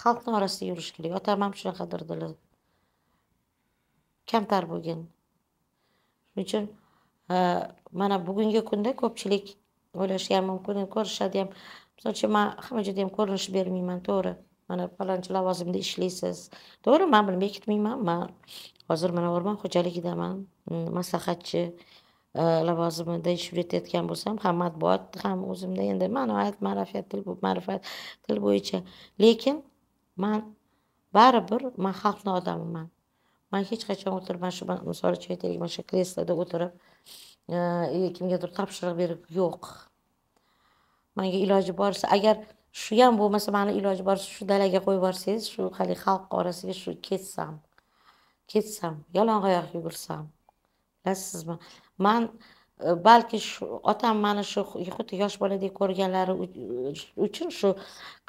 xalqni orasida yurish kerak otam ham shunaqadir dili kamtar bo'lgan shuning uchun mana bugungi kunda ko'pchilik o'ylashi ham mumkin ko'rishadi ham misol uchun man hamma joyda ham ko'rinish bermayman to'g'ri mana palonchi lavozimda ishlaysiz to'g'ri man buni bekitmayman man hozir mana o'rmon xo'jaligidaman mm, maslahatchi e, lavozimida ish yuritayotgan bo'lsam ham matbuot ham o'zimda endi ma'noat ma'rifat til ma'rifat til bo'yicha lekin man baribir man xalqni odamiman man hech qachon o'tirib mana shu misol uchun aytaylik mana shu kresloda o'tirib e, e, kimgadir topshiriq berib yo'q manga iloji boricha agar shu ham bo'lmasa mani iloji boricha shu dalaga qo'yib yuborsangiz shu haligi xalq orasiga shu ketsam ketsam yalang'oyoq yugursam bilasizmi man e, balki shu otam mani shu xuddi yosh boladek ko'rganlari uchun shu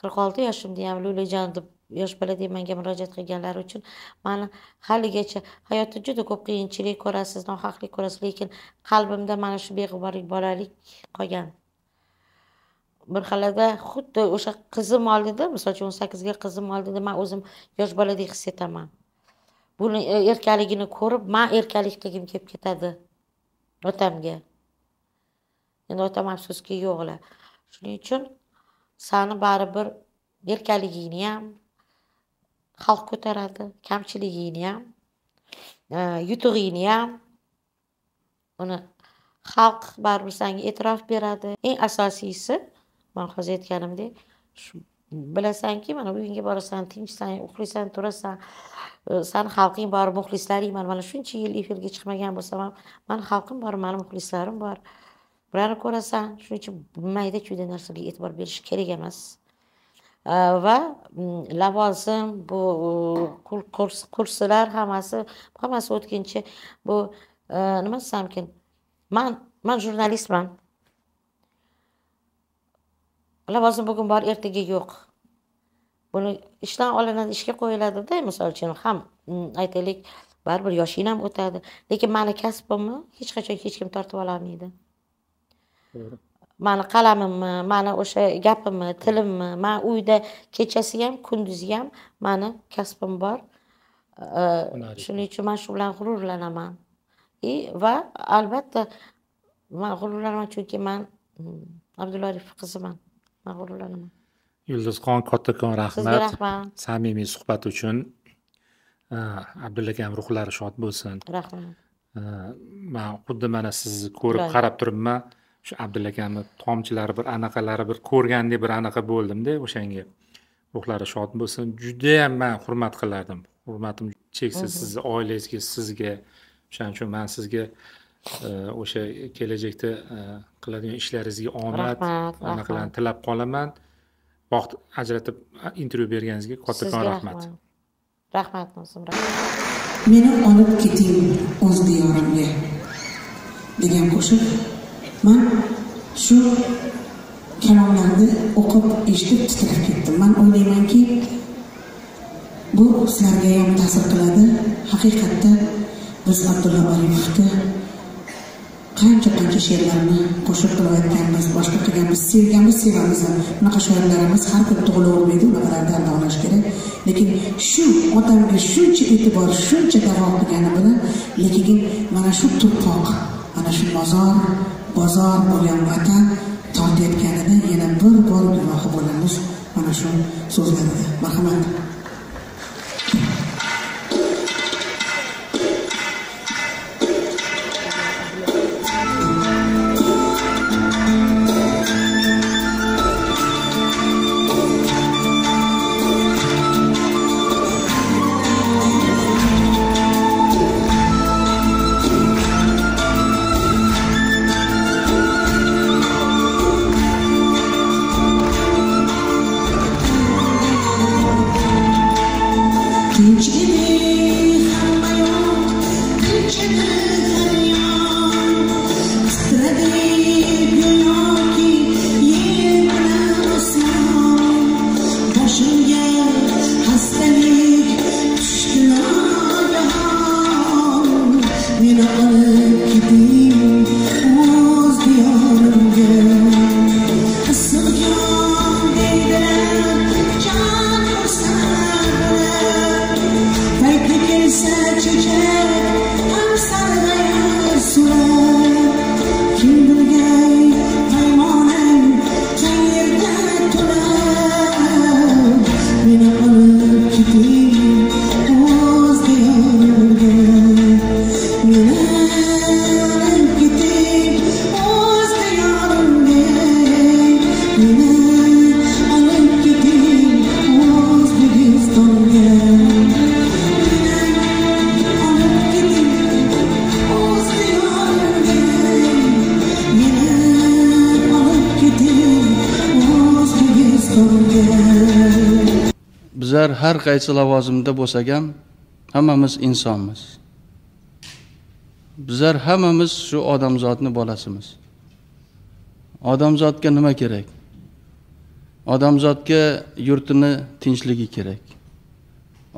qirq olti yoshimda ham lulajon deb yosh baladiya manga murojaat qilganlari uchun mani haligacha hayotda juda ko'p qiyinchilik ko'rasiz nohaqlik ko'rasiz lekin qalbimda mana shu beg'uborlik bolalik qolgan bir xalada xuddi o'sha qizim oldida misol uchun o'n sakkizga qizim oldida man o'zim yosh boladek his etaman buni e, erkaligini ko'rib man erkalik qilgim kelib ketadi otamga endi otam afsuski yo'qlar shuning uchun sani baribir erkaligingni ham xalq ko'taradi kamchiligingni ham e, yutug'ingni ham uni xalq baribir sanga e'tirof beradi eng asosiysi man hozir aytganimdek shu bilasanki mana bu uyingga borasan tinchsan uxlaysan turasan e, sani xalqing bor muxlislaring bor mana shuncha yil efirga chiqmagan bo'lsam ham mani xalqim bor mani muxlislarim bor bularni ko'rasan shuning uchun mayda chuyda narsalarga e'tibor berish kerak emas va lavozim bu kurslar hammasi hammasi o'tkinchi bu nima desamkin man man jurnalistman lavozim bugun bor ertaga yo'q buni ishdan olinadi ishga qo'yiladida misol uchun ham aytaylik baribir yoshing ham o'tadi lekin mani kasbimni hech qachon hech kim tortib ololmaydi mani qalamimmi mani o'sha gapimmi tilimmi man uyda kechasi ham kunduzi ham mani kasbim bor shuning uchun man shu bilan g'ururlanaman и va albatta man g'ururlanaman chunki man hmm, abdulla aripov qiziman man g'ururlanaman yulduzxon kattakon rahmat rahmat samimiy suhbat uchun abdulla akam ruhlari shod bo'lsin rahmat man xuddi mana sizni ko'rib qarab turibman shu abdulla akamni tomchilari bir anaqalari bir ko'rgandek bir anaqa bo'ldimda o'shanga ruhlari shod bo'lsin judayam man hurmat qilardim hurmatim cheksiz sizni oilangizga sizga o'shaning uchun man sizga e, o'sha kelajakda e, qiladigan ishlaringizga omad anaqalarni tilab qolaman vaqt ajratib intervyu berganingizga kattakon rahmat rahmat meni olib keting o'z diyorimga degan qo'shiq man shu kalomlarni o'qib eshitib titrab ketdim man o'ylaymanki bu sizlarga ham ta'sir qiladi haqiqatda biz abdulla oripovni qancha qancha she'rlarni qo'shib qilayotganmiz boshqa qilganmiz sevganmiz sevamiz unaqa shoirlarimiz har kuni tug'ilavermaydi unaqalarni davolash kerak lekin shu otamga shuncha e'tibor shuncha davo qilgani bilan lekin mana shu tuproq mana shu mozor bozor bo'lgan vatan tong etganida yana bir bor guvohi bo'lamiz mana shu so'zlarga marhamat qaysi lavozimda bo'lsak ham hammamiz insonmiz bizlar hammamiz shu odamzodni bolasimiz odamzodga nima kerak odamzodga yurtini tinchligi kerak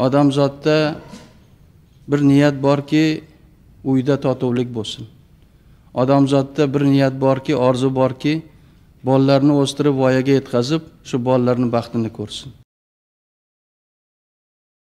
odamzodda bir niyat borki uyda totuvlik bo'lsin odamzodda bir niyat borki orzu borki bolalarni o'stirib voyaga yetkazib shu bolalarni baxtini ko'rsin